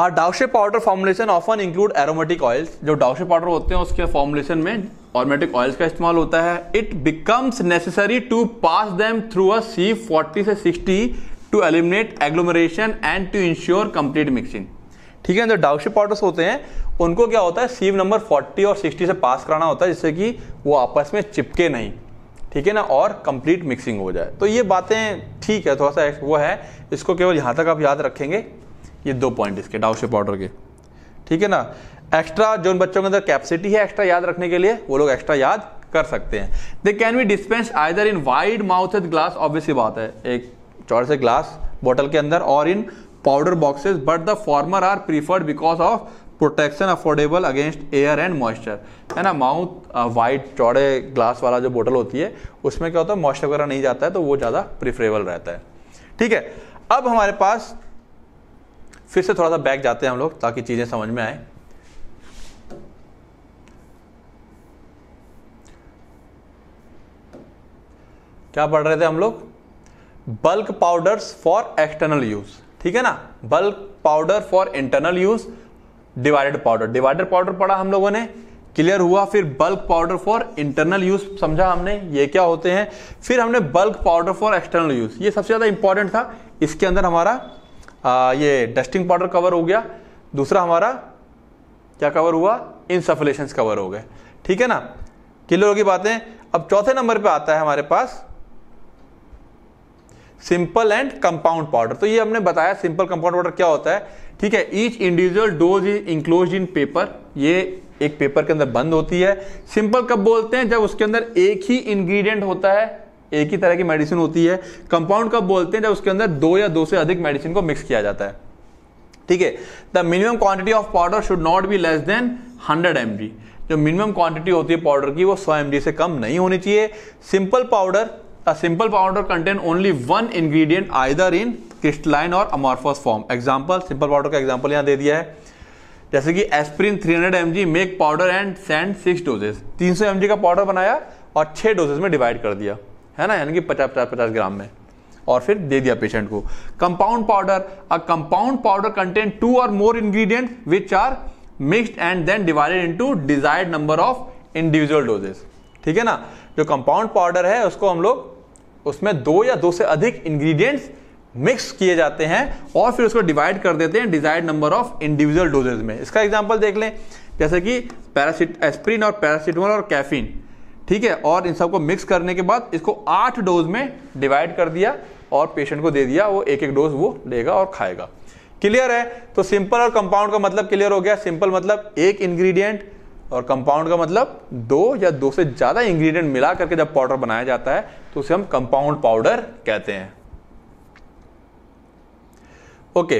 और douche powder formulation often include aromatic oils जो डाउशे पाउडर होते हैं उसके फॉर्मुलेशन में ऑरमेटिक ऑयल्स का इस्तेमाल होता है it becomes necessary to pass them through a sieve forty से sixty to eliminate agglomeration and to ensure complete mixing ठीक है जो डाउटशिप पाउडर्स होते हैं उनको क्या होता है सीव नंबर 40 और 60 से पास कराना होता है जिससे कि वो आपस में चिपके नहीं ठीक है ना और कंप्लीट मिक्सिंग हो जाए तो ये बातें ठीक है थोड़ा सा वो है इसको केवल यहाँ तक आप याद रखेंगे ये दो पॉइंट इसके डाउटशिप पाउडर के ठीक है ना एक्स्ट्रा जो उन बच्चों के अंदर कैपेसिटी है एक्स्ट्रा याद रखने के लिए वो लोग एक्स्ट्रा याद कर सकते हैं they can be dispense either in wide mouth glass obviously बात है एक चौड़े से ग्लास बोतल के अंदर और in powder boxes but the former are preferred because of protection affordable against air and moisture है ना माउथ वाइट uh, चौड़े ग्लास वाला जो बोतल होती है उसमें क्या होता है मॉइस्चर वगैरह नहीं जाता है तो वो ज़्यादा प्रिफरेबल रहता है ठीक है अब हमारे पास फिर से थोड़ा सा बैक जाते हैं हम लोग ताकि चीज़ें समझ में आए क्या पढ़ रहे थे हम लोग bulk powders for external use ठीक है ना bulk powder for internal use divided powder divided powder पढ़ा हम लोगों ने क्लियर हुआ फिर bulk powder for internal use समझा हमने ये क्या होते हैं फिर हमने bulk powder for external use ये सबसे ज़्यादा इंपॉर्टेंट था इसके अंदर हमारा आ, ये डस्टिंग पाउडर कवर हो गया दूसरा हमारा क्या कवर हुआ इनसफलेशन कवर हो गए ठीक है ना क्लियर होगी बातें अब चौथे नंबर पर आता है हमारे पास सिंपल एंड कंपाउंड पाउडर तो ये हमने बताया सिंपल कंपाउंड पाउडर क्या होता है ठीक है each individual dose is enclose in paper ये एक पेपर के अंदर बंद होती है सिंपल कब बोलते हैं जब उसके अंदर एक ही इंग्रेडिएंट होता है एक ही तरह की मेडिसिन होती है कंपाउंड कब बोलते हैं जब उसके अंदर दो या दो से अधिक मेडिसिन को मिक्स किया जाता है ठीक है the minimum quantity of powder should not be less than hundred M जो मिनिमम क्वांटिटी होती है पाउडर की वो सौ एम से कम नहीं होनी चाहिए simple powder a simple powder contain only one ingredient either in crystalline or amorphous form example simple powder का एग्जांपल यहां दे दिया है जैसे कि aspirin 300 hundred M G make powder and send six doses 300 सौ का पाउडर बनाया और छह डोजेस में डिवाइड कर दिया है ना यानी कि पचास पचास पचास ग्राम में और फिर दे दिया पेशेंट को compound powder a compound powder contain two और more ingredient which are mixed and then divided into desired number of individual doses ठीक है ना जो कंपाउंड पाउडर है उसको हम लोग उसमें दो या दो से अधिक इंग्रेडिएंट्स मिक्स किए जाते हैं और फिर उसको डिवाइड कर देते हैं desired number of individual doses में इसका एग्जाम्पल देख लें जैसे कि पैरासिट एस्प्रिन और पैरासिटमोल और कैफीन ठीक है और इन सबको मिक्स करने के बाद इसको आठ डोज में डिवाइड कर दिया और पेशेंट को दे दिया वो एक एक डोज वो लेगा और खाएगा क्लियर है तो सिंपल और कंपाउंड का मतलब क्लियर हो गया सिंपल मतलब एक इंग्रेडिएंट और कंपाउंड का मतलब दो या दो से ज़्यादा इंग्रेडिएंट मिला करके जब पाउडर बनाया जाता है तो उसे हम कंपाउंड पाउडर कहते हैं okay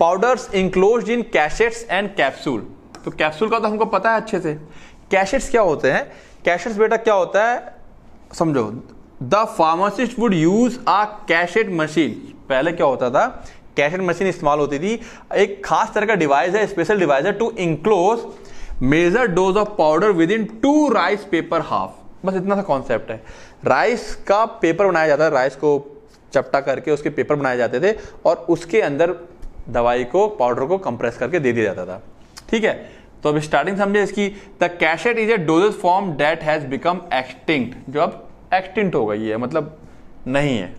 powders enclose in cachets and capsule तो कैप्सूल का तो हमको पता है अच्छे से कैशेट्स क्या होते हैं कैशेट्स बेटा क्या होता है समझो the pharmacist would use a cachet machine पहले क्या होता था कैशेट मशीन इस्तेमाल होती थी एक खास तरह का डिवाइस है स्पेशल डिवाइस है to enclose major dose of powder within two rice paper half बस इतना सा कॉन्सेप्ट है राइस का पेपर बनाया जाता है राइस को चपटा करके उसके पेपर बनाए जाते थे और उसके अंदर दवाई को पाउडर को कंप्रेस करके दे दिया जाता था ठीक है तो अब स्टार्टिंग समझे इसकी the cachet is a doses form that has become extinct जो अब एक्सटिंक्ट हो गई है मतलब नहीं है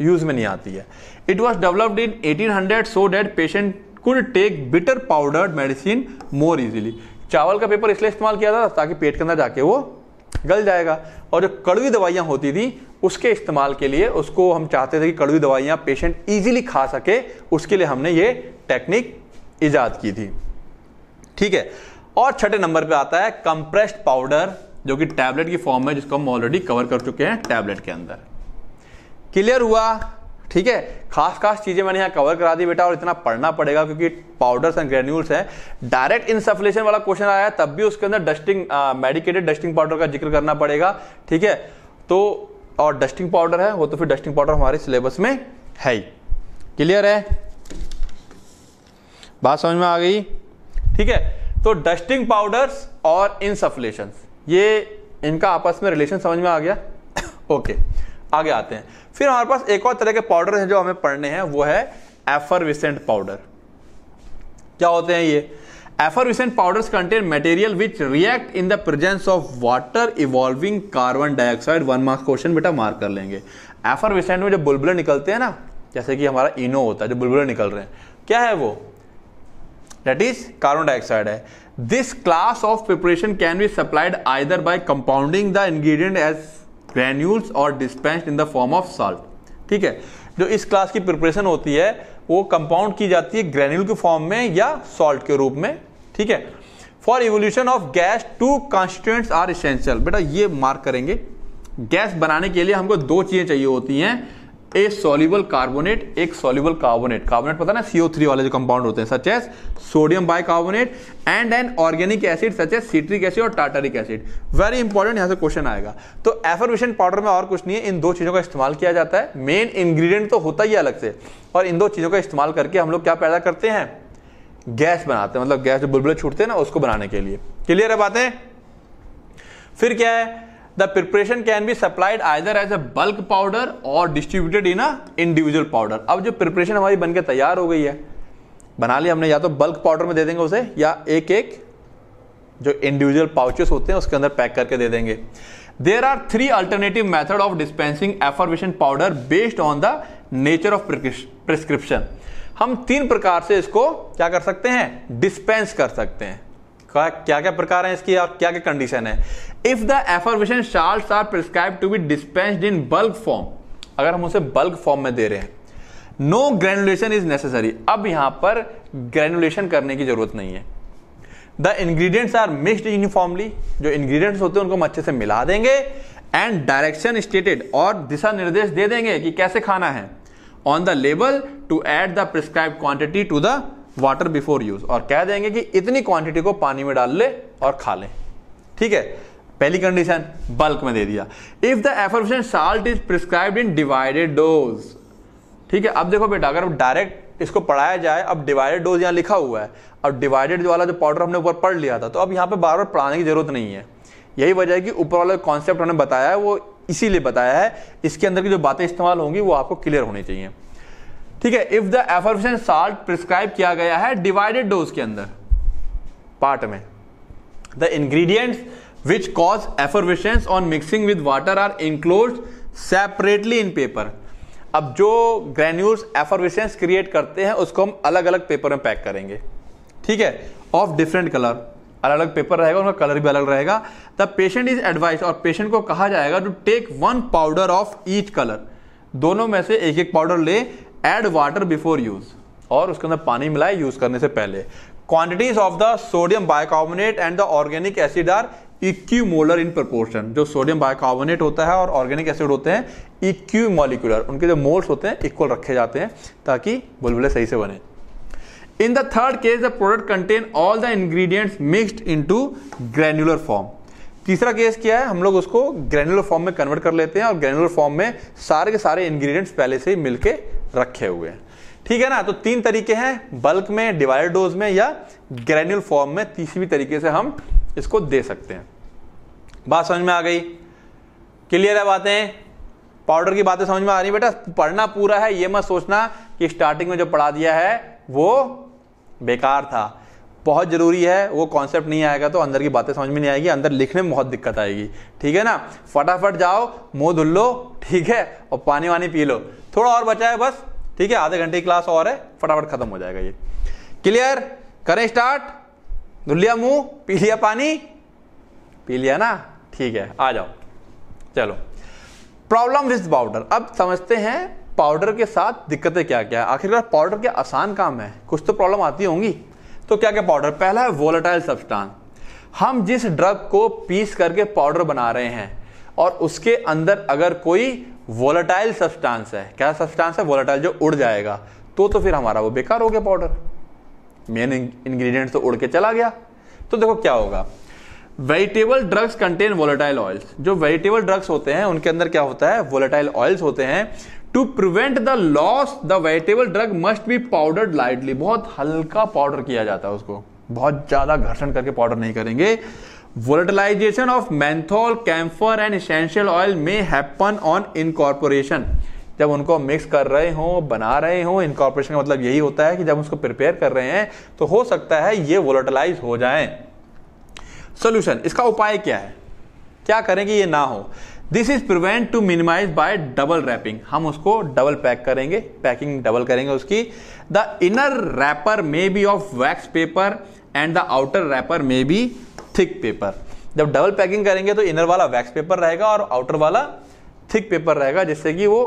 यूज में नहीं आती है it was developed in hundred so that patient could take bitter powder medicine more easily चावल का पेपर इसलिए इस्तेमाल किया था ताकि पेट के अंदर जाके वो गल जाएगा और जो कड़वी दवाइयाँ होती थी उसके इस्तेमाल के लिए उसको हम चाहते थे कि कड़वी दवाइयाँ पेशेंट ईजिली खा सके उसके लिए हमने ये टेक्निक ईजाद की थी ठीक है और छठे नंबर पे आता है कंप्रेस्ड पाउडर जो कि टैबलेट की फॉर्म में जिसको हम ऑलरेडी कवर कर चुके हैं टैबलेट के अंदर क्लियर हुआ ठीक है खास खास चीज़ें मैंने यहाँ कवर करा दी बेटा और इतना पढ़ना पड़ेगा क्योंकि पाउडर्स एंड ग्रेन्यूल्स हैं डायरेक्ट इंसफ्लेशन वाला क्वेश्चन आया है तब भी उसके अंदर डस्टिंग मेडिकेटेड डस्टिंग पाउडर का जिक्र करना पड़ेगा ठीक है तो और डस्टिंग पाउडर है वो तो फिर डस्टिंग पाउडर हमारे सिलेबस में है ही क्लियर है बात समझ में आ गई ठीक है तो डस्टिंग पाउडर्स और इंसफ्लेशन ये इनका आपस में रिलेशन समझ में आ गया ओके आगे आते हैं फिर हमारे पास एक और तरह के पाउडर हैं जो हमें पढ़ने हैं वो है एफरविसेंट पाउडर क्या होते हैं ये effervescent powders contain material which react in the presence of water evolving carbon dioxide one marks question बेटा मार्क कर लेंगे एफरविसेंट में जो बुलबुले निकलते हैं ना जैसे कि हमारा इनो होता है जो बुलबुले निकल रहे हैं क्या है वो डेट इज कार्बन डाइऑक्साइड है this class of preparation can be supplied either by compounding the ingredient as granules or dispensed in the form of salt ठीक है जो इस क्लास की प्रिपरेशन होती है वो कंपाउंड की जाती है ग्रैन्यूल के फॉर्म में या सॉल्ट के रूप में ठीक है for evolution of gas two constituents are essential बेटा ये मार्क करेंगे गैस बनाने के लिए हमको दो चीज़ें चाहिए होती हैं ए सोल्यूबल कार्बोनेट एक सोल्यूबल कार्बोनेट कार्बोनेट पता ना सीओ थ्री वाले जो कंपाउंड होते हैं such as sodium bicarbonate and an organic acid such as citric acid or tartaric acid very important यहाँ से क्वेश्चन आएगा तो एफरविशन पाउडर में और कुछ नहीं है इन दो चीज़ों का इस्तेमाल किया जाता है मेन इंग्रीडियंट तो होता ही अलग से और इन दो चीज़ों का इस्तेमाल करके हम लोग क्या पैदा करते हैं गैस बनाते हैं मतलब गैस जो बुलबुले छूटते हैं ना उसको बनाने के लिए क्लियर है बातें फिर क्या है the preparation can be supplied either as a bulk powder or distributed in a individual powder अब जो प्रिपरेशन हमारी बनकर तैयार हो गई है बना लिया हमने या तो बल्क पाउडर में दे देंगे उसे या एक एक जो इंडिविजुअल पाउचेस होते हैं उसके अंदर पैक करके दे देंगे there are three alternative method of dispensing effervescent powder based on the nature of prescription हम तीन प्रकार से इसको क्या कर सकते हैं डिस्पेंस कर सकते हैं क्या क्या प्रकार है इसकी और क्या क्या कंडीशन है if the effervescent salt are prescribe to be dispense in bulk form अगर हम उसे बल्क फॉर्म में दे रहे हैं नो ग्रेनुलेशन इज नेसेसरी अब यहां पर ग्रेनुलेशन करने की जरूरत नहीं है the ingredients are mixed uniformly जो इंग्रीडियंट होते हैं उनको हम अच्छे से मिला देंगे एंड डायरेक्शन स्टेटेड और दिशा निर्देश दे देंगे कि कैसे खाना है on the label to add the prescribe quantity to the water before use और कह देंगे कि इतनी क्वांटिटी को पानी में डाल ले और खा ले ठीक है पहली कंडीशन बल्क में दे दिया if the effervescent salt is prescribe in divided dose ठीक है अब देखो बेटा अगर डायरेक्ट इसको पढ़ाया जाए अब डिवाइडेड डोज यहां लिखा हुआ है और डिवाइडेड वाला जो पाउडर हमने ऊपर पढ़ लिया था तो अब यहां पे बार बार पढ़ाने की जरूरत नहीं है यही वजह है कि ऊपर वाला कॉन्सेप्ट हमने बताया है वो इसीलिए बताया है इसके अंदर की जो बातें इस्तेमाल होंगी वो आपको क्लियर होनी चाहिए ठीक है if the effervescent salt prescribe किया गया है डिवाइडेड डोज के अंदर पार्ट में the ingredients which cause effervescence on mixing with water are enclose separately in paper अब जो ग्रेन्यूल्स एफरविशेंस क्रिएट करते हैं उसको हम अलग अलग पेपर में पैक करेंगे ठीक है ऑफ डिफरेंट कलर अलग अलग पेपर रहेगा उनका कलर भी अलग रहेगा द पेशेंट इज एडवाइस और पेशेंट को कहा जाएगा to take one powder of each colour दोनों में से एक एक पाउडर ले एड वाटर बिफोर यूज और उसके अंदर पानी मिलाए यूज करने से पहले quantities of the sodium bicarbonate and the organic acid are equimolar in proportion जो सोडियम बायकार्बोनेट होता है और ऑर्गेनिक एसिड होते हैं इक्यू e मॉलिकुलर उनके जो मोल्स होते हैं इक्वल रखे जाते हैं ताकि बुलबुले सही से बने in the third case the product contain all the mixed into granular form तीसरा केस क्या है हम लोग उसको ग्रेन्युलर फॉर्म में कन्वर्ट कर लेते हैं और ग्रेन्युलर फॉर्म में सारे के सारे इंग्रेडिएंट्स पहले से ही मिलके रखे हुए हैं ठीक है ना तो तीन तरीके हैं बल्क में डिवाइड डोज में या ग्रेन्युलर फॉर्म में तीसरी तरीके से हम इसको दे सकते हैं बात समझ में आ गई क्लियर है बातें पाउडर की बातें समझ में आ रही बेटा पढ़ना पूरा है ये मत सोचना कि स्टार्टिंग में जो पढ़ा दिया है वो बेकार था बहुत ज़रूरी है वो कॉन्सेप्ट नहीं आएगा तो अंदर की बातें समझ में नहीं आएगी अंदर लिखने में बहुत दिक्कत आएगी ठीक है ना फटाफट जाओ मुंह धुल लो ठीक है और पानी वानी पी लो थोड़ा और बचा है बस ठीक है आधे घंटे की क्लास और है फटाफट खत्म हो जाएगा ये क्लियर करें स्टार्ट धुल लिया मुंह पी लिया पानी पी लिया ना ठीक है आ जाओ चलो प्रॉब्लम विद पाउडर अब समझते हैं पाउडर के साथ दिक्कतें क्या क्या है आखिरकार पाउडर के आसान काम है कुछ तो प्रॉब्लम आती होंगी तो क्या क्या पाउडर पहला है वोलेटाइल सब्सटान हम जिस ड्रग को पीस करके पाउडर बना रहे हैं और उसके अंदर अगर कोई वोलेटाइल सब्सटेंस है क्या सब्सटेंस है वोलेटाइल जो उड़ जाएगा तो तो फिर हमारा वो बेकार हो गया पाउडर मेन इंग्रेडिएंट तो उड़ के चला गया तो देखो क्या होगा vegetable drugs contain volatile oils जो वेजिटेबल ड्रग्स होते हैं उनके अंदर क्या होता है वोलेटाइल ऑयल्स होते हैं to prevent the loss the vegetable drug must be powdered lightly बहुत हल्का पाउडर किया जाता है उसको बहुत ज्यादा घर्षण करके पाउडर नहीं करेंगे volatilization of menthol camphor and essential oil may happen on incorporation जब उनको मिक्स कर रहे हो बना रहे हो इनकॉर्पोरेशन का मतलब यही होता है कि जब उसको प्रिपेयर कर रहे हैं तो हो सकता है ये वोलेटलाइज हो जाएं सोल्यूशन इसका उपाय क्या है क्या करें कि ये ना हो this is prevent to minimize by double wrapping हम उसको डबल पैक करेंगे पैकिंग डबल करेंगे उसकी the inner wrapper may be of wax paper and the outer wrapper may be thick paper जब डबल पैकिंग करेंगे तो इनर वाला wax paper रहेगा और आउटर वाला थिक पेपर रहेगा जिससे कि वो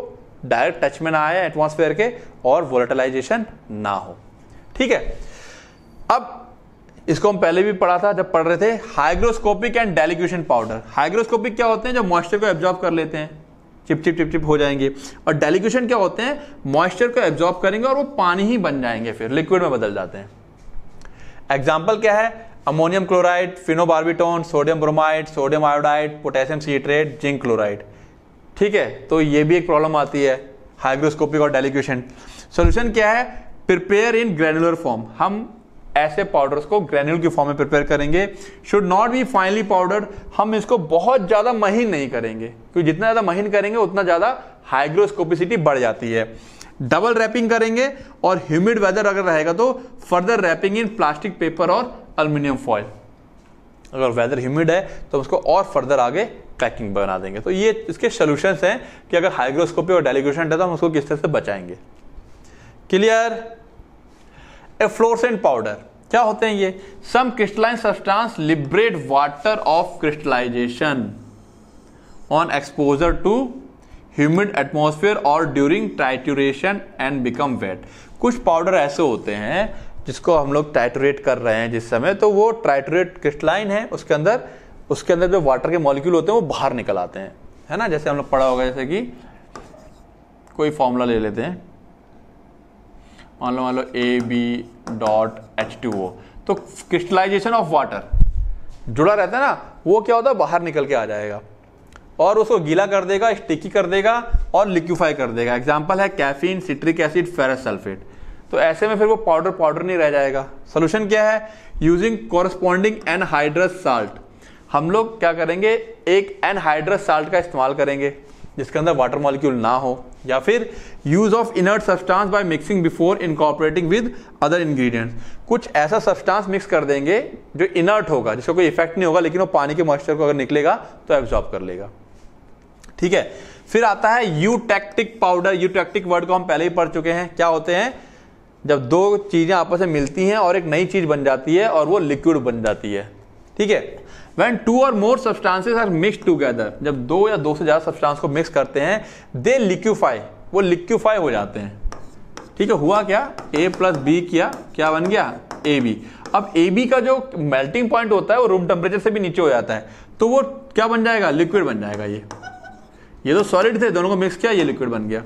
डायरेक्ट टच में ना आए एटमोसफेयर के और वोलेटलाइजेशन ना हो ठीक है अब इसको हम पहले भी पढ़ा था जब पढ़ रहे थे hygroscopic and deliquescent powder hygroscopic क्या होते हैं जो मॉइस्चर को एब्जॉर्ब कर लेते हैं चिप चिप चिप चिप हो जाएंगे और डेलिक्यूशन क्या होते हैं मॉइस्चर को एब्जॉर्ब करेंगे और वो पानी ही बन जाएंगे फिर लिक्विड में बदल जाते हैं एग्जाम्पल क्या है ammonium chloride phenobarbitone sodium bromide sodium iodide potassium citrate zinc chloride ठीक है तो ये भी एक प्रॉब्लम आती है हाइग्रोस्कोपिक और डेलिक्यूशन सोल्यूशन क्या है प्रिपेयर इन ग्रेनुलर फॉर्म हम ऐसे पाउडर्स को ग्रेन्यूल के फॉर्म में प्रिपेयर करेंगे should not be finely powder हम इसको बहुत ज़्यादा महीन नहीं करेंगे क्योंकि जितना ज़्यादा महीन करेंगे उतना ज़्यादा हाइग्रोस्कोपिसिटी बढ़ जाती है डबल रैपिंग करेंगे और ह्यूमिड वेदर अगर रहेगा तो further wrapping in plastic paper or aluminium foil अगर वेदर ह्यूमिड है तो उसको और फर्दर आगे पैकिंग बना देंगे तो ये इसके सोल्यूशन हैं कि अगर हाइग्रोस्कोपी और डेलीगेशन है तो हम उसको किस तरह से बचाएंगे क्लियर एफ्लोरसेंट पाउडर क्या होते हैं ये some crystalline substance liberate water of crystallization on exposure to humid atmosphere or during trituration and become wet कुछ पाउडर ऐसे होते हैं जिसको हम लोग टाइट्रेट कर रहे हैं जिस समय तो वो टाइट्रेट क्रिस्टलाइन है उसके अंदर उसके अंदर जो वाटर के मॉलिक्यूल होते हैं वो बाहर निकल आते हैं है ना जैसे हम लोग पढ़ा होगा जैसे कि कोई फॉर्मूला ले लेते हैं मान लो मान लो A B dot H two O तो क्रिस्टलाइजेशन ऑफ वाटर जुड़ा रहता है ना वो क्या होता है बाहर निकल के आ जाएगा और उसको गीला कर देगा स्टिकी कर देगा और लिक्विफाई कर देगा एग्जाम्पल है caffeine citric acid ferrous sulphate तो ऐसे में फिर वो पाउडर पाउडर नहीं रह जाएगा सोल्यूशन क्या है यूजिंग कॉरस्पॉन्डिंग एनहाइड्रस साल्ट हम लोग क्या करेंगे एक एनहाइड्रस साल्ट का इस्तेमाल करेंगे जिसके अंदर वाटर मॉलिक्यूल ना हो या फिर use of inert substance by mixing before incorporating with other ingredients कुछ ऐसा सब्सटेंस मिक्स कर देंगे जो इनर्ट होगा जिसका कोई इफेक्ट नहीं होगा लेकिन वो पानी के मॉइस्चर को अगर निकलेगा तो एब्जॉर्ब कर लेगा ठीक है फिर आता है यूटेक्टिक पाउडर यूटेक्टिक वर्ड को हम पहले ही पढ़ चुके हैं क्या होते हैं जब दो चीज़ें आपस में मिलती हैं और एक नई चीज़ बन जाती है और वो लिक्विड बन जाती है ठीक है वेन टू और more substances are mix together जब दो या दो से ज़्यादा सब्सटांस को मिक्स करते हैं दे लिक्यूफाई वो लिक्यूफाई हो जाते हैं ठीक है हुआ क्या ए प्लस बी किया क्या बन गया ए बी अब ए बी का जो मेल्टिंग पॉइंट होता है वो रूम टेम्परेचर से भी नीचे हो जाता है तो वो क्या बन जाएगा लिक्विड बन जाएगा ये ये तो सॉलिड थे दोनों को मिक्स किया ये लिक्विड बन गया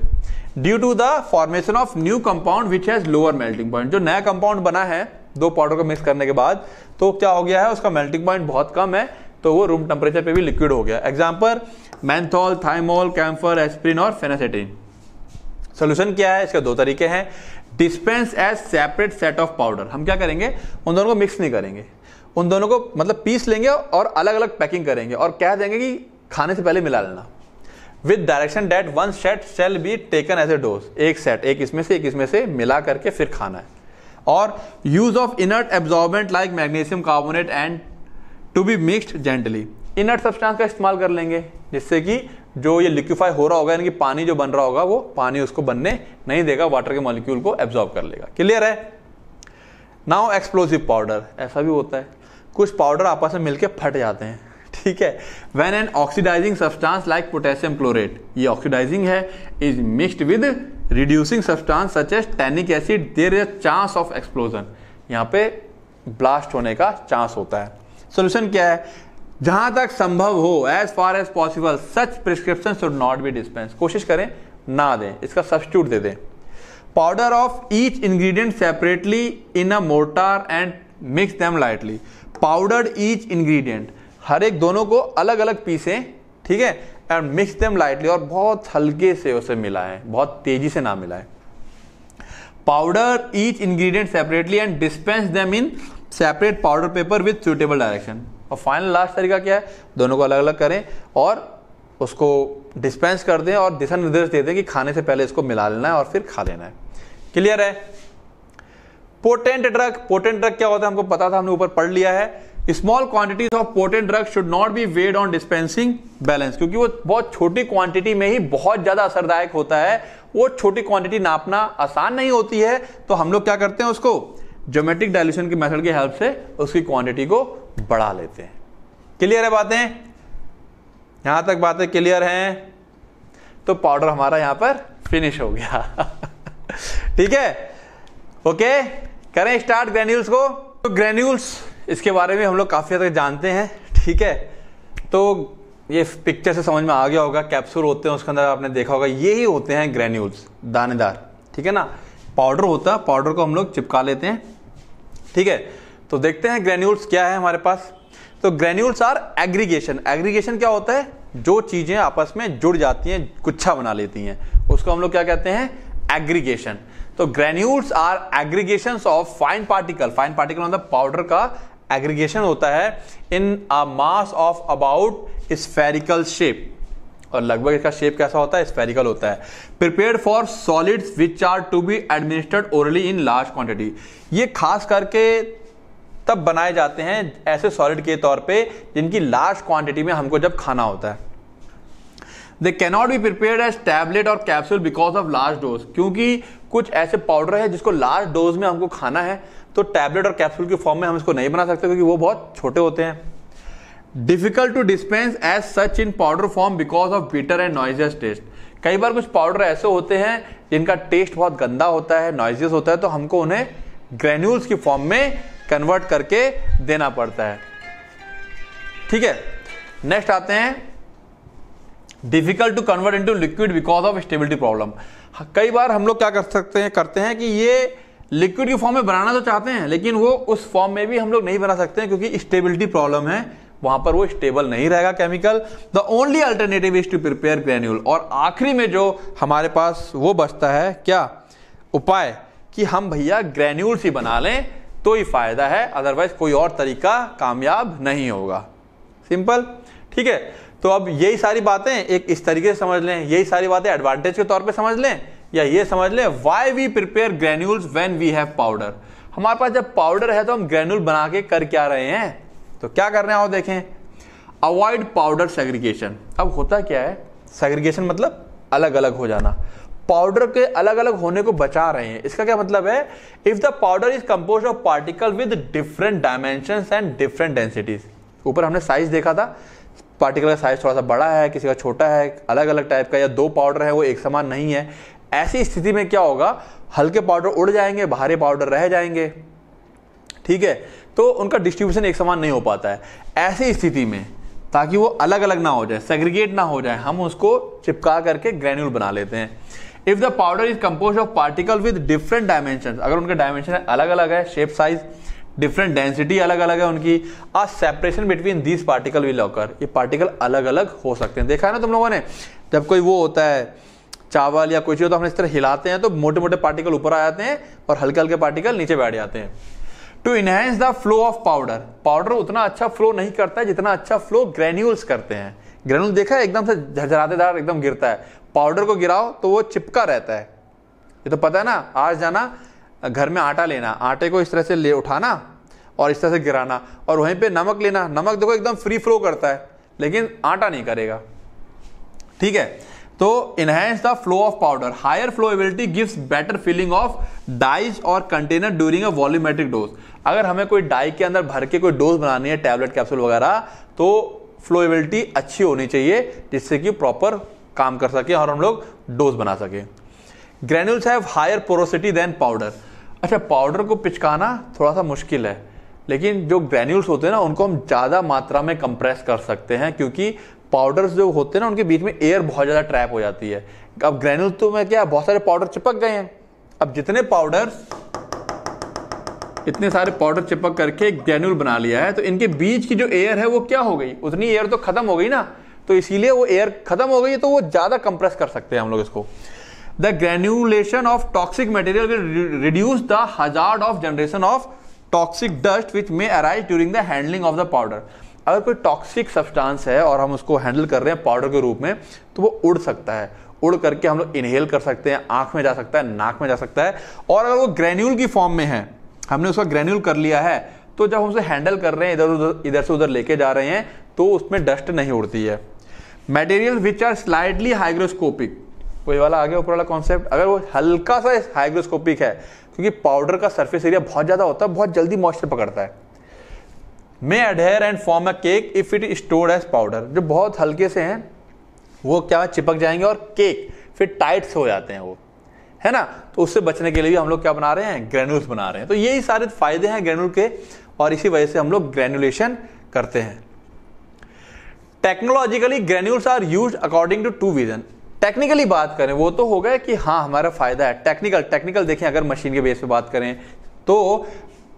due to the formation of new compound which has lower melting point जो नया कंपाउंड बना है दो पाउडर को मिक्स करने के बाद तो क्या हो गया है उसका मेल्टिंग पॉइंट बहुत कम है तो वो रूम टेम्परेचर पे भी लिक्विड हो गया example menthol thymol camphor aspirin और फेनासेटिन सोल्यूशन क्या है इसके दो तरीके हैं dispense as separate set of powder हम क्या करेंगे उन दोनों को मिक्स नहीं करेंगे उन दोनों को मतलब पीस लेंगे और अलग अलग पैकिंग करेंगे और कह देंगे कि खाने से पहले मिला लेना with direction that one set shall be taken as a dose एक सेट एक इसमें से एक इसमें से मिला करके फिर खाना है और use of inert absorbent like magnesium carbonate and to be mixed gently inert substance का इस्तेमाल कर लेंगे जिससे कि जो ये लिक्विफाई हो रहा होगा यानी कि पानी जो बन रहा होगा वो पानी उसको बनने नहीं देगा वाटर के मॉलिक्यूल को एब्जॉर्ब कर लेगा क्लियर है नाउ एक्सप्लोसिव पाउडर ऐसा भी होता है कुछ पाउडर आपस में मिलकर फट जाते हैं ठीक है when an oxidizing substance like potassium chlorate ये ऑक्सीडाइजिंग है is mixed with reducing substance such as tannic acid there is chance of explosion यहाँ पे ब्लास्ट होने का चांस होता है सोल्यूशन क्या है जहां तक संभव हो as far as possible such prescription should not be dispense कोशिश करें ना दें इसका सब्सिट्यूट दे दें powder of each ingredient separately in a mortar and mix them lightly powdered each ingredient हर एक दोनों को अलग अलग पीसें ठीक है एंड मिक्स देम लाइटली और बहुत हल्के से उसे मिलाएं बहुत तेजी से ना मिलाएं powder each ingredient separately and dispense them in separate powder paper with suitable direction और फाइनल लास्ट तरीका क्या है दोनों को अलग अलग करें और उसको डिस्पेंस कर दें और दिशा निर्देश दे दें कि खाने से पहले इसको मिला लेना है और फिर खा लेना है क्लियर है पोटेंट ड्रग पोटेंट ड्रग क्या होता है हमको पता था हमने ऊपर पढ़ लिया है small quantities of potent drug should not be weighed on dispensing balance क्योंकि वो बहुत छोटी क्वांटिटी में ही बहुत ज्यादा असरदायक होता है वो छोटी क्वांटिटी नापना आसान नहीं होती है तो हम लोग क्या करते हैं उसको जोमेटिक डायल्यूशन की मेथड की हेल्प से उसकी क्वांटिटी को बढ़ा लेते हैं क्लियर है बातें यहां तक बातें क्लियर हैं तो पाउडर हमारा यहां पर फिनिश हो गया ठीक है ओके करें स्टार्ट ग्रेन्यूल्स को तो ग्रेन्यूल्स इसके बारे में हम लोग काफ़ी हद तक जानते हैं ठीक है तो ये पिक्चर से समझ में आ गया होगा कैप्सूल होते हैं उसके अंदर आपने देखा होगा ये ही होते हैं ग्रेन्यूल्स दानेदार ठीक है ना पाउडर होता है पाउडर को हम लोग चिपका लेते हैं ठीक है तो देखते हैं ग्रेन्यूल्स क्या है हमारे पास तो ग्रेन्यूल्स आर एग्रीगेशन एग्रीगेशन क्या होता है जो चीज़ें आपस में जुड़ जाती हैं गुच्छा बना लेती हैं उसको हम लोग क्या कहते हैं एग्रीगेशन तो granules are aggregation of fine particle fine particle मतलब पाउडर का एग्रीगेशन होता है in a mass of about spherical shape और लगभग इसका शेप कैसा होता है स्फेरिकल होता है prepare for solids which are to be administered orally in large quantity ये खास करके तब बनाए जाते हैं ऐसे सॉलिड के तौर पे जिनकी लार्ज क्वांटिटी में हमको जब खाना होता है they cannot be prepare as tablet और capsule because of large dose क्योंकि कुछ ऐसे पाउडर है जिसको लार्ज डोज में हमको खाना है तो टैबलेट और कैप्सूल के फॉर्म में हम इसको नहीं बना सकते क्योंकि वो बहुत छोटे होते हैं difficult to dispense as such in powder form because of bitter and nauseous taste कई बार कुछ पाउडर ऐसे होते हैं जिनका टेस्ट बहुत गंदा होता है नॉइजियस होता है तो हमको उन्हें ग्रेन्यूल्स की फॉर्म में कन्वर्ट करके देना पड़ता है ठीक है नेक्स्ट आते हैं difficult to convert into liquid because of stability problem कई बार हम लोग क्या कर सकते हैं करते हैं कि ये लिक्विड के फॉर्म में बनाना तो चाहते हैं लेकिन वो उस फॉर्म में भी हम लोग नहीं बना सकते हैं क्योंकि स्टेबिलिटी प्रॉब्लम है वहां पर वो स्टेबल नहीं रहेगा chemical the only alternative is to prepare granule और आखिरी में जो हमारे पास वो बचता है क्या उपाय कि हम भैया ग्रेन्यूल्स ही बना लें तो ही फायदा है अदरवाइज कोई और तरीका कामयाब नहीं होगा सिंपल ठीक है तो अब यही सारी बातें एक इस तरीके से समझ लें यही सारी बातें एडवांटेज के तौर पे समझ लें या ये समझ लें why we prepare granules when we have powder हमारे पास जब पाउडर है तो हम ग्रेन्यूल बना के कर क्या रहे हैं तो क्या कर रहे हैं आओ देखें अवॉइड पाउडर सेग्रीगेशन अब होता क्या है सेग्रीगेशन मतलब अलग अलग हो जाना पाउडर के अलग अलग होने को बचा रहे हैं इसका क्या मतलब है if the powder is compose of particle with different dimension and different densities ऊपर हमने साइज देखा था पार्टिकल का साइज थोड़ा सा बड़ा है किसी का छोटा है अलग अलग टाइप का या दो पाउडर है वो एक समान नहीं है ऐसी स्थिति में क्या होगा हल्के पाउडर उड़ जाएंगे भारी पाउडर रह जाएंगे ठीक है तो उनका डिस्ट्रीब्यूशन एक समान नहीं हो पाता है ऐसी स्थिति में ताकि वो अलग अलग ना हो जाए सेग्रीगेट ना हो जाए हम उसको चिपका करके ग्रेन्यूल बना लेते हैं if the powder is compose of particle with different dimension अगर उनके डायमेंशन अलग अलग है शेप साइज डिफरेंट डेंसिटी अलग अलग है उनकी आ separation between this particle will occur ये पार्टिकल अलग अलग हो सकते हैं देखा है ना तुम लोगों ने जब कोई वो होता है चावल या कुछ हो तो हम इस तरह हिलाते हैं तो मोटे मोटे पार्टिकल ऊपर आ जाते हैं और हल्के हल्के पार्टिकल नीचे बैठ जाते हैं to enhance the flow of powder powder उतना अच्छा फ्लो नहीं करता है जितना अच्छा फ्लो ग्रेन्यूल्स करते हैं ग्रेन्यूल देखा है एकदम से झरझरातेदार एकदम गिरता है पाउडर को गिराओ तो वो चिपका रहता है ये तो पता है ना आज जाना घर में आटा लेना आटे को इस तरह से ले उठाना और इस तरह से गिराना और वहीं पे नमक लेना नमक देखो एकदम फ्री फ्लो करता है लेकिन आटा नहीं करेगा ठीक है तो enhance the flow of powder higher flowability gives better filling of dies or container during a volumetric dose अगर हमें कोई डाई के अंदर भर के कोई डोज बनानी है टैबलेट कैप्सूल वगैरह तो फ्लोएबिलिटी अच्छी होनी चाहिए जिससे कि प्रॉपर काम कर सके और हम लोग डोज बना सके granules have higher porosity than powder अच्छा पाउडर को पिचकाना थोड़ा सा मुश्किल है लेकिन जो ग्रेन्यूल्स होते हैं ना उनको हम ज़्यादा मात्रा में कंप्रेस कर सकते हैं क्योंकि पाउडर्स जो होते हैं ना उनके बीच में एयर बहुत ज़्यादा ट्रैप हो जाती है अब ग्रेनुल तो में क्या बहुत सारे पाउडर चिपक गए हैं अब जितने पाउडर्स इतने सारे पाउडर चिपक करके एक ग्रैनुल बना लिया है तो इनके बीच की जो एयर है वो क्या हो गई उतनी एयर तो खत्म हो गई ना तो इसीलिए वो एयर खत्म हो गई तो वो ज़्यादा कंप्रेस कर सकते हैं हम लोग इसको the granulation of toxic material will reduce the hazard of generation of toxic dust which may arise during the handling of the powder अगर कोई टॉक्सिक सब्सटेंस है और हम उसको हैंडल कर रहे हैं पाउडर के रूप में तो वो उड़ सकता है उड़ करके हम लोग इनहेल कर सकते हैं आंख में जा सकता है नाक में जा सकता है और अगर वो ग्रेन्यूल की फॉर्म में है हमने उसका ग्रेन्यूल कर लिया है तो जब हम उसे हैंडल कर रहे हैं इधर उधर इधर से उधर लेके जा रहे हैं तो उसमें डस्ट नहीं उड़ती है material which are slightly hygroscopic वही वाला आगे ऊपर वाला कॉन्सेप्ट अगर वो हल्का सा हाइग्रोस्कोपिक है क्योंकि पाउडर का सरफेस एरिया बहुत ज़्यादा होता है बहुत जल्दी मॉइस्चर पकड़ता है may adhere and form a cake if it stored as powder जो बहुत हल्के से हैं वो क्या चिपक जाएंगे और केक फिर टाइट्स हो जाते हैं वो है ना तो उससे बचने के लिए भी हम लोग क्या बना रहे हैं ग्रेनुल्स बना रहे हैं तो यही सारे फायदे हैं ग्रेनुल के और इसी वजह से हम लोग ग्रेनुलेशन करते हैं technologically granules are use according to two vision technically बात करें वो तो हो गया कि हाँ हमारा फायदा है टेक्निकल टेक्निकल देखें अगर मशीन के बेस पे बात करें तो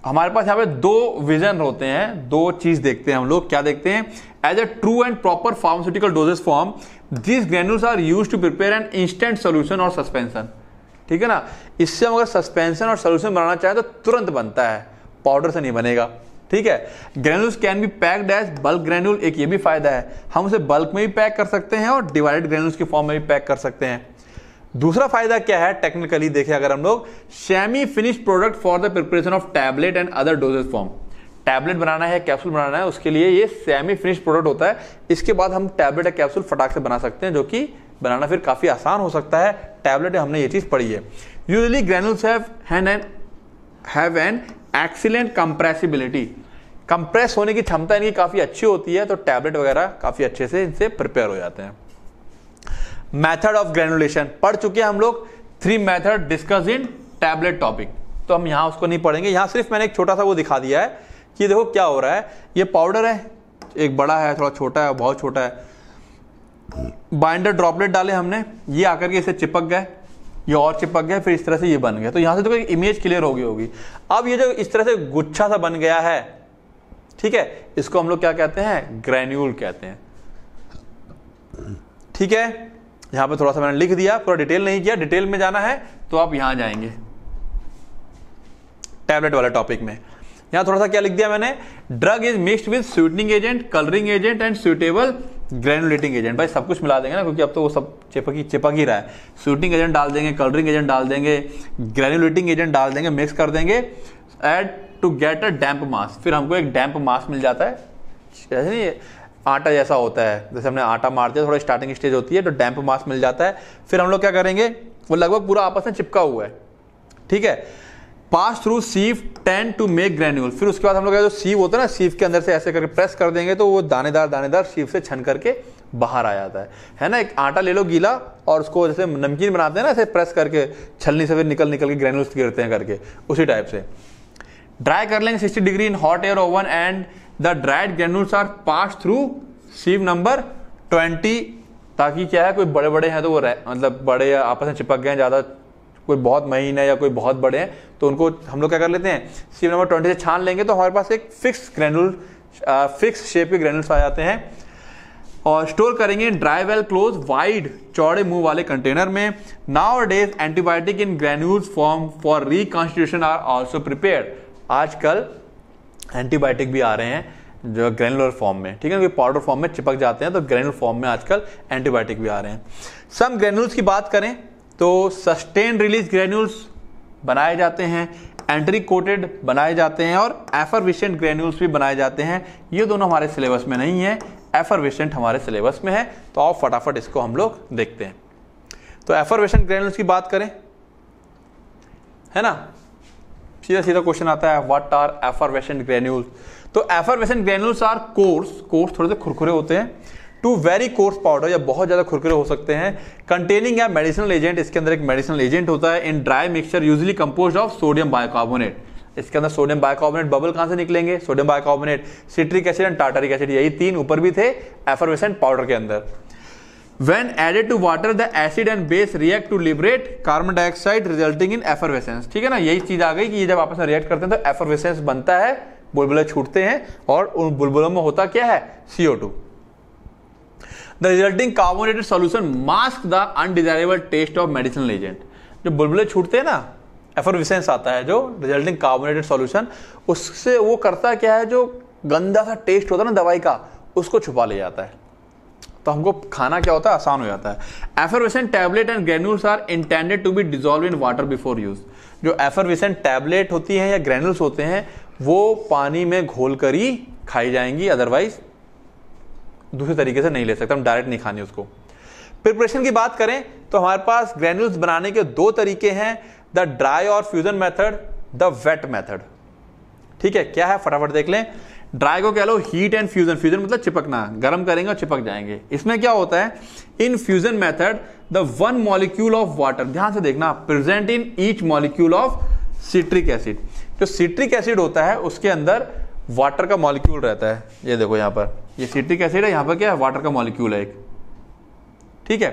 हमारे पास यहाँ पे दो विजन होते हैं दो चीज देखते हैं हम लोग क्या देखते हैं as a true and proper pharmaceutical doses form this granules are use to prepare an instant solution or suspension ठीक है ना इससे हम अगर सस्पेंशन और सोल्यूशन बनाना चाहें तो तुरंत बनता है पाउडर से नहीं बनेगा ठीक है granules can be packed as bulk granule एक ये भी फायदा है हम उसे बल्क में भी पैक कर सकते हैं और डिवाइडेड ग्रेन्यूल्स के फॉर्म में भी पैक कर सकते हैं दूसरा फायदा क्या है टेक्निकली देखें अगर हम लोग semi finish product for the preparation of tablet and other doses form tablet बनाना है कैप्सूल बनाना है उसके लिए ये सेमी फिनिश प्रोडक्ट होता है इसके बाद हम टैबलेट या कैप्सूल फटाक से बना सकते हैं जो कि बनाना फिर काफ़ी आसान हो सकता है टैबलेट हमने ये चीज़ पढ़ी है usually granules and have an excellent compressibility compress होने की क्षमता इनकी काफ़ी अच्छी होती है तो टैबलेट वगैरह काफ़ी अच्छे से इनसे प्रिपेयर हो जाते हैं मेथड ऑफ ग्रेनुलेशन पढ़ चुके हैं हम लोग three method discuss in tablet topic तो हम यहां उसको नहीं पढ़ेंगे यहां सिर्फ मैंने एक छोटा सा वो दिखा दिया है कि देखो क्या हो रहा है ये पाउडर है एक बड़ा है थोड़ा छोटा है बहुत छोटा है बाइंडर ड्रॉपलेट डाले हमने ये आकर के इसे चिपक गए ये और चिपक गया फिर इस तरह से ये बन गया तो यहां से देखो तो इमेज क्लियर होगी होगी अब ये जो इस तरह से गुच्छा सा बन गया है ठीक है इसको हम लोग क्या कहते हैं ग्रेन्यूल कहते हैं ठीक है यहां पे थोड़ा सा मैंने लिख दिया पूरा डिटेल नहीं किया डिटेल में जाना है तो आप यहां जाएंगे टैबलेट वाले टॉपिक में यहां थोड़ा सा क्या लिख दिया मैंने drug is mixed with sweetening agent colouring agent and suitable granulating agent भाई सब कुछ मिला देंगे ना क्योंकि अब तो वो सब चिपक ही चिपक ही रहा है स्वीटनिंग एजेंट डाल देंगे कलरिंग एजेंट डाल देंगे ग्रेनुलेटिंग एजेंट डाल देंगे मिक्स कर देंगे add to get a damp mass फिर हमको एक डैम्प मास मिल जाता है आटा जैसा होता है जैसे हमने आटा मारते हैं थोड़ा स्टार्टिंग स्टेज होती है तो डैम्प मास मिल जाता है फिर हम लोग क्या करेंगे वो लगभग पूरा आपस में चिपका हुआ है ठीक है pass through sieve ten to make granule फिर उसके बाद हम लोग जो सीव होता है ना सीव के अंदर से ऐसे करके प्रेस कर देंगे तो वो दानेदार दानेदार सीव से छन करके बाहर आ जाता है है ना एक आटा ले लो गीला और उसको जैसे नमकीन बनाते हैं ना ऐसे प्रेस करके छलनी से फिर निकल निकल के ग्रेन्यूल्स गिरते हैं करके उसी टाइप से ड्राई कर लेंगे sixty degree in hot air oven and the dried granules are pass through sieve number twenty ताकि क्या है कोई बड़े बड़े हैं तो वो मतलब बड़े आपस में चिपक गए हैं ज़्यादा कोई बहुत महीन है या कोई बहुत बड़े हैं तो उनको हम लोग क्या कर लेते हैं सीव नंबर ट्वेंटी से छान लेंगे तो हमारे पास एक फिक्स ग्रेनुल फिक्स शेप के ग्रेनुल्स आ जाते हैं और स्टोर करेंगे ड्राई वेल क्लोज वाइड चौड़े मुंह वाले कंटेनर में now days antibiotic in granules form for reconstitution are also prepare आजकल एंटीबायोटिक भी आ रहे हैं जो ग्रेनुलर फॉर्म में ठीक है क्योंकि पाउडर फॉर्म में चिपक जाते हैं तो ग्रेनुलर फॉर्म में आजकल एंटीबायोटिक भी आ रहे हैं सम ग्रेनुल्स की बात करें तो सस्टेन रिलीज ग्रेन्यूल्स बनाए जाते हैं एंट्री कोटेड बनाए जाते हैं और एफरविशेंट ग्रेन्यूल्स भी बनाए जाते हैं ये दोनों हमारे सिलेबस में नहीं है एफरविशेंट हमारे सिलेबस में है तो आओ फटाफट इसको हम लोग देखते हैं तो एफरविशेंट ग्रेन्यूल्स की बात करें है ना सीधा सीधा क्वेश्चन आता है व्हाट आर एफरवेसेंट ग्रेन्यूल्स तो effervescent granules are coarse coarse थोड़े से खुरखुरे होते हैं टू वेरी कोर्स पाउडर या बहुत ज़्यादा खुरखुरे हो सकते हैं कंटेनिंग या मेडिसिनल एजेंट इसके अंदर एक मेडिसिनल एजेंट होता है in dry mixture usually compose of sodium bicarbonate इसके अंदर सोडियम बायोकार्बोनेट बबल कहां से निकलेंगे sodium bicarbonate citric acid and tartaric acid यही तीन ऊपर भी थे एफरवेसेंट पाउडर के अंदर when added to water the acid and base react to liberate carbon dioxide resulting in effervescence ठीक है ना यही चीज आ गई कि ये जब आपस में रिएक्ट करते हैं तो एफरवेसेंस बनता है बुलबुले छूटते हैं और उन बुलबुलों में होता क्या है CO two the resulting carbonated solution mask the undesirable taste of medicinal agent जो बुलबुले छूटते हैं ना एफरविसेंस आता है जो रिजल्टिंग कार्बोनेटेड सोल्यूशन उससे वो करता क्या है जो गंदा सा टेस्ट होता है ना दवाई का उसको छुपा ले जाता है तो हमको खाना क्या होता है आसान हो जाता है effervescent tablet and granules are intended to be dissolve in water before use जो एफरवेशन टैबलेट होती है या ग्रेनुल्स होते हैं वो पानी में घोल कर ही खाई जाएंगी अदरवाइज दूसरे तरीके से नहीं ले सकते हम डायरेक्ट नहीं खानी उसको प्रिपरेशन की बात करें तो हमारे पास ग्रेनुल्स बनाने के दो तरीके हैं द ड्राई और fusion method the wet method ठीक है क्या है फटाफट देख लें ड्राई को कह लो हीट एंड फ्यूजन फ्यूजन मतलब चिपकना गर्म करेंगे और चिपक जाएंगे इसमें क्या होता है in fusion method the one molecule of water ध्यान से देखना present in each molecule of citric acid जो सिट्रिक एसिड होता है उसके अंदर वाटर का मॉलिक्यूल रहता है ये देखो यहां पर ये सिट्रिक एसिड है यहां पर क्या है वाटर का मॉलिक्यूल है एक ठीक है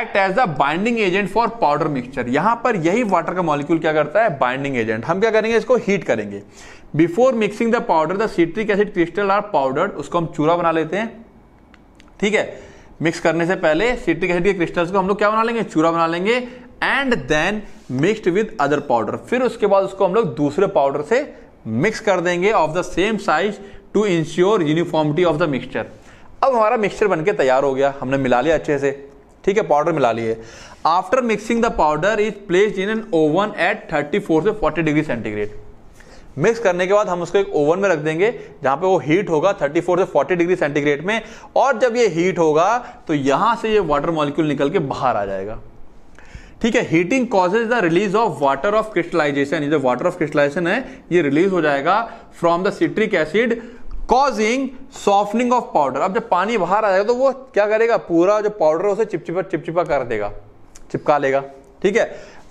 act as the binding agent for powder mixture यहां पर यही वाटर का मॉलिक्यूल क्या करता है बाइंडिंग एजेंट हम क्या करेंगे इसको हीट करेंगे before mixing the powder the citric acid crystal are powdered उसको हम चूरा बना लेते हैं ठीक है मिक्स करने से पहले सिट्रिक एसिड के क्रिस्टल्स को हम लोग क्या बना लेंगे चूरा बना लेंगे and then mixed with other powder फिर उसके बाद उसको हम लोग दूसरे पाउडर से मिक्स कर देंगे of the same size to ensure uniformity of the mixture अब हमारा मिक्सचर बनके तैयार हो गया हमने मिला लिया अच्छे से ठीक है पाउडर मिला लिए after mixing the powder is placed in an oven at 34 से 40 डिग्री सेंटीग्रेड मिक्स करने के बाद हम उसको एक ओवन में रख देंगे जहां पे वो हीट होगा 34 से 40 डिग्री सेंटीग्रेड में और जब ये हीट होगा तो यहां से ये वाटर मॉलिक्यूल निकल के बाहर आ जाएगा ठीक है heating causes the release of water of crystallization जो वाटर ऑफ क्रिस्टलाइजेशन है ये रिलीज हो जाएगा from the citric acid causing softening of powder अब जब पानी बाहर आ जाएगा तो वो क्या करेगा पूरा जो पाउडर उसे चिपचिपा चिपचिपा कर देगा चिपका लेगा ठीक है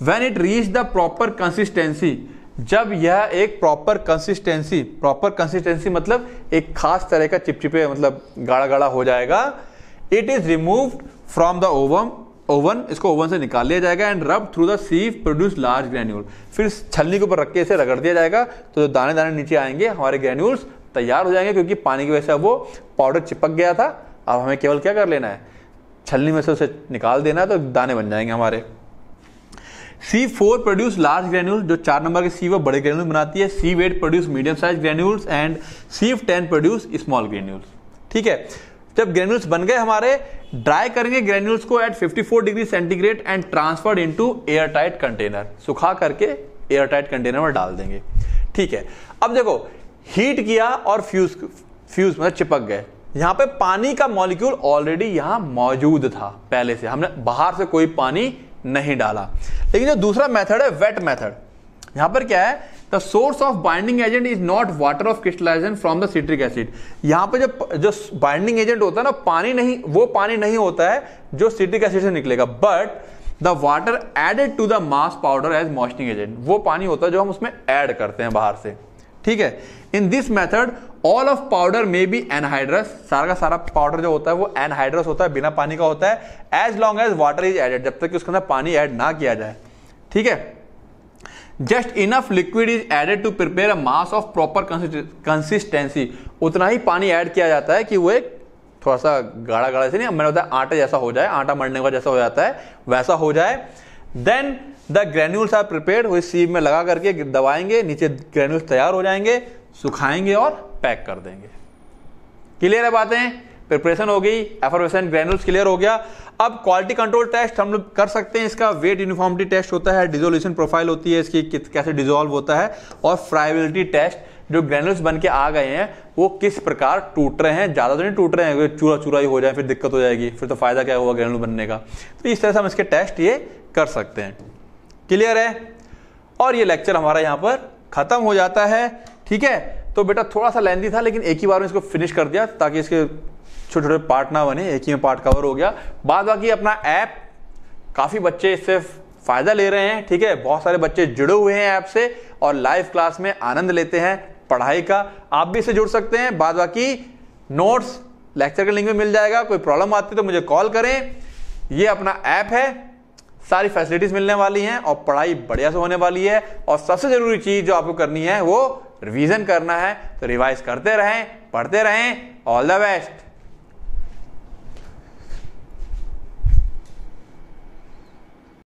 when it reach the proper consistency जब यह एक प्रॉपर कंसिस्टेंसी प्रॉपर कंसिस्टेंसी मतलब एक खास तरह का चिपचिपे मतलब गाढ़ा गाढ़ा हो जाएगा it is remove from the oven oven इसको ओवन से निकाल लिया जाएगा and rub through the sieve produce large granule फिर छलनी के ऊपर रख के इसे रगड़ दिया जाएगा तो जो दाने दाने नीचे आएंगे हमारे ग्रेन्यूल्स तैयार हो जाएंगे क्योंकि पानी की वजह से वो पाउडर चिपक गया था अब हमें केवल क्या कर लेना है छलनी में से उसे निकाल देना है तो दाने बन जाएंगे हमारे C four produce large granule जो चार नंबर के सी वो बड़े ग्रेन्यूल बनाती है C wet produce medium size granules and C ten produce small granules ठीक है जब ग्रेन्यूल्स बन गए हमारे ड्राई करेंगे ग्रेन्यूल्स को at 54 degree centigrade and transferred into air tight container सुखा करके एयर टाइट कंटेनर में डाल देंगे ठीक है अब देखो हीट किया और फ्यूज फ्यूज मतलब चिपक गए यहां पे पानी का मॉलिक्यूल ऑलरेडी यहां मौजूद था पहले से हमने बाहर से कोई पानी नहीं डाला लेकिन जो दूसरा मेथड है वेट मेथड यहां पर क्या है the source of binding agent is not water of crystallization from the citric acid यहां पर जो जो बाइंडिंग एजेंट होता है ना पानी नहीं वो पानी नहीं होता है जो सिट्रिक एसिड से निकलेगा but the water added to the mass powder as moisting agent वो पानी होता है जो हम उसमें एड करते हैं बाहर से ठीक है in this method all of powder may be anhydrous सारा का सारा पाउडर जो होता है वो एनहाइड्रस होता है बिना पानी का होता है as long as water is added जब तक कि उसके अंदर पानी एड ना किया जाए ठीक है just enough liquid is added to prepare a mass of proper consistency उतना ही पानी एड किया जाता है कि वो एक थोड़ा सा गाढ़ा गाढ़ा से नहीं मैंने बताया आटे जैसा हो जाए आटा मरने का जैसा हो जाता है वैसा हो जाए then the granules are prepare वो इस सीव में लगा करके दबाएंगे नीचे ग्रेन्यूल्स तैयार हो जाएंगे सुखाएंगे और पैक कर देंगे क्लियर है बातें प्रिपरेशन हो गई एफरवेशन ग्रेन्यूल्स क्लियर हो गया अब क्वालिटी कंट्रोल टेस्ट हम लोग कर सकते हैं इसका वेट यूनिफॉर्मिटी टेस्ट होता है डिजोल्यूशन प्रोफाइल होती है इसकी कैसे डिजोल्व होता है और फ्राइबिलिटी टेस्ट जो ग्रेनुल्स बन के आ गए हैं वो किस प्रकार टूट रहे हैं ज़्यादा तो नहीं टूट रहे हैं चूरा चूरा ही हो जाए फिर दिक्कत हो जाएगी फिर तो फायदा क्या हुआ ग्रेनुल बनने का तो इस तरह से हम इसके टेस्ट ये कर सकते हैं क्लियर है और ये लेक्चर हमारा यहाँ पर खत्म हो जाता है ठीक है तो बेटा थोड़ा सा लेंदी था लेकिन एक ही बार में इसको फिनिश कर दिया ताकि इसके छोटे छोटे पार्ट ना बने एक ही में पार्ट कवर हो गया बाद बाकी अपना ऐप काफ़ी बच्चे इससे फ़ायदा ले रहे हैं ठीक है बहुत सारे बच्चे जुड़े हुए हैं ऐप से और लाइव क्लास में आनंद लेते हैं पढ़ाई का आप भी इसे जुड़ सकते हैं बाद बाकी नोट्स लेक्चर के लिंक में मिल जाएगा कोई प्रॉब्लम आती है तो मुझे कॉल करें ये अपना ऐप है सारी फैसिलिटीज मिलने वाली हैं और पढ़ाई बढ़िया से होने वाली है और सबसे जरूरी चीज जो आपको करनी है वो रिवीजन करना है तो रिवाइज करते रहें पढ़ते रहें ऑल द बेस्ट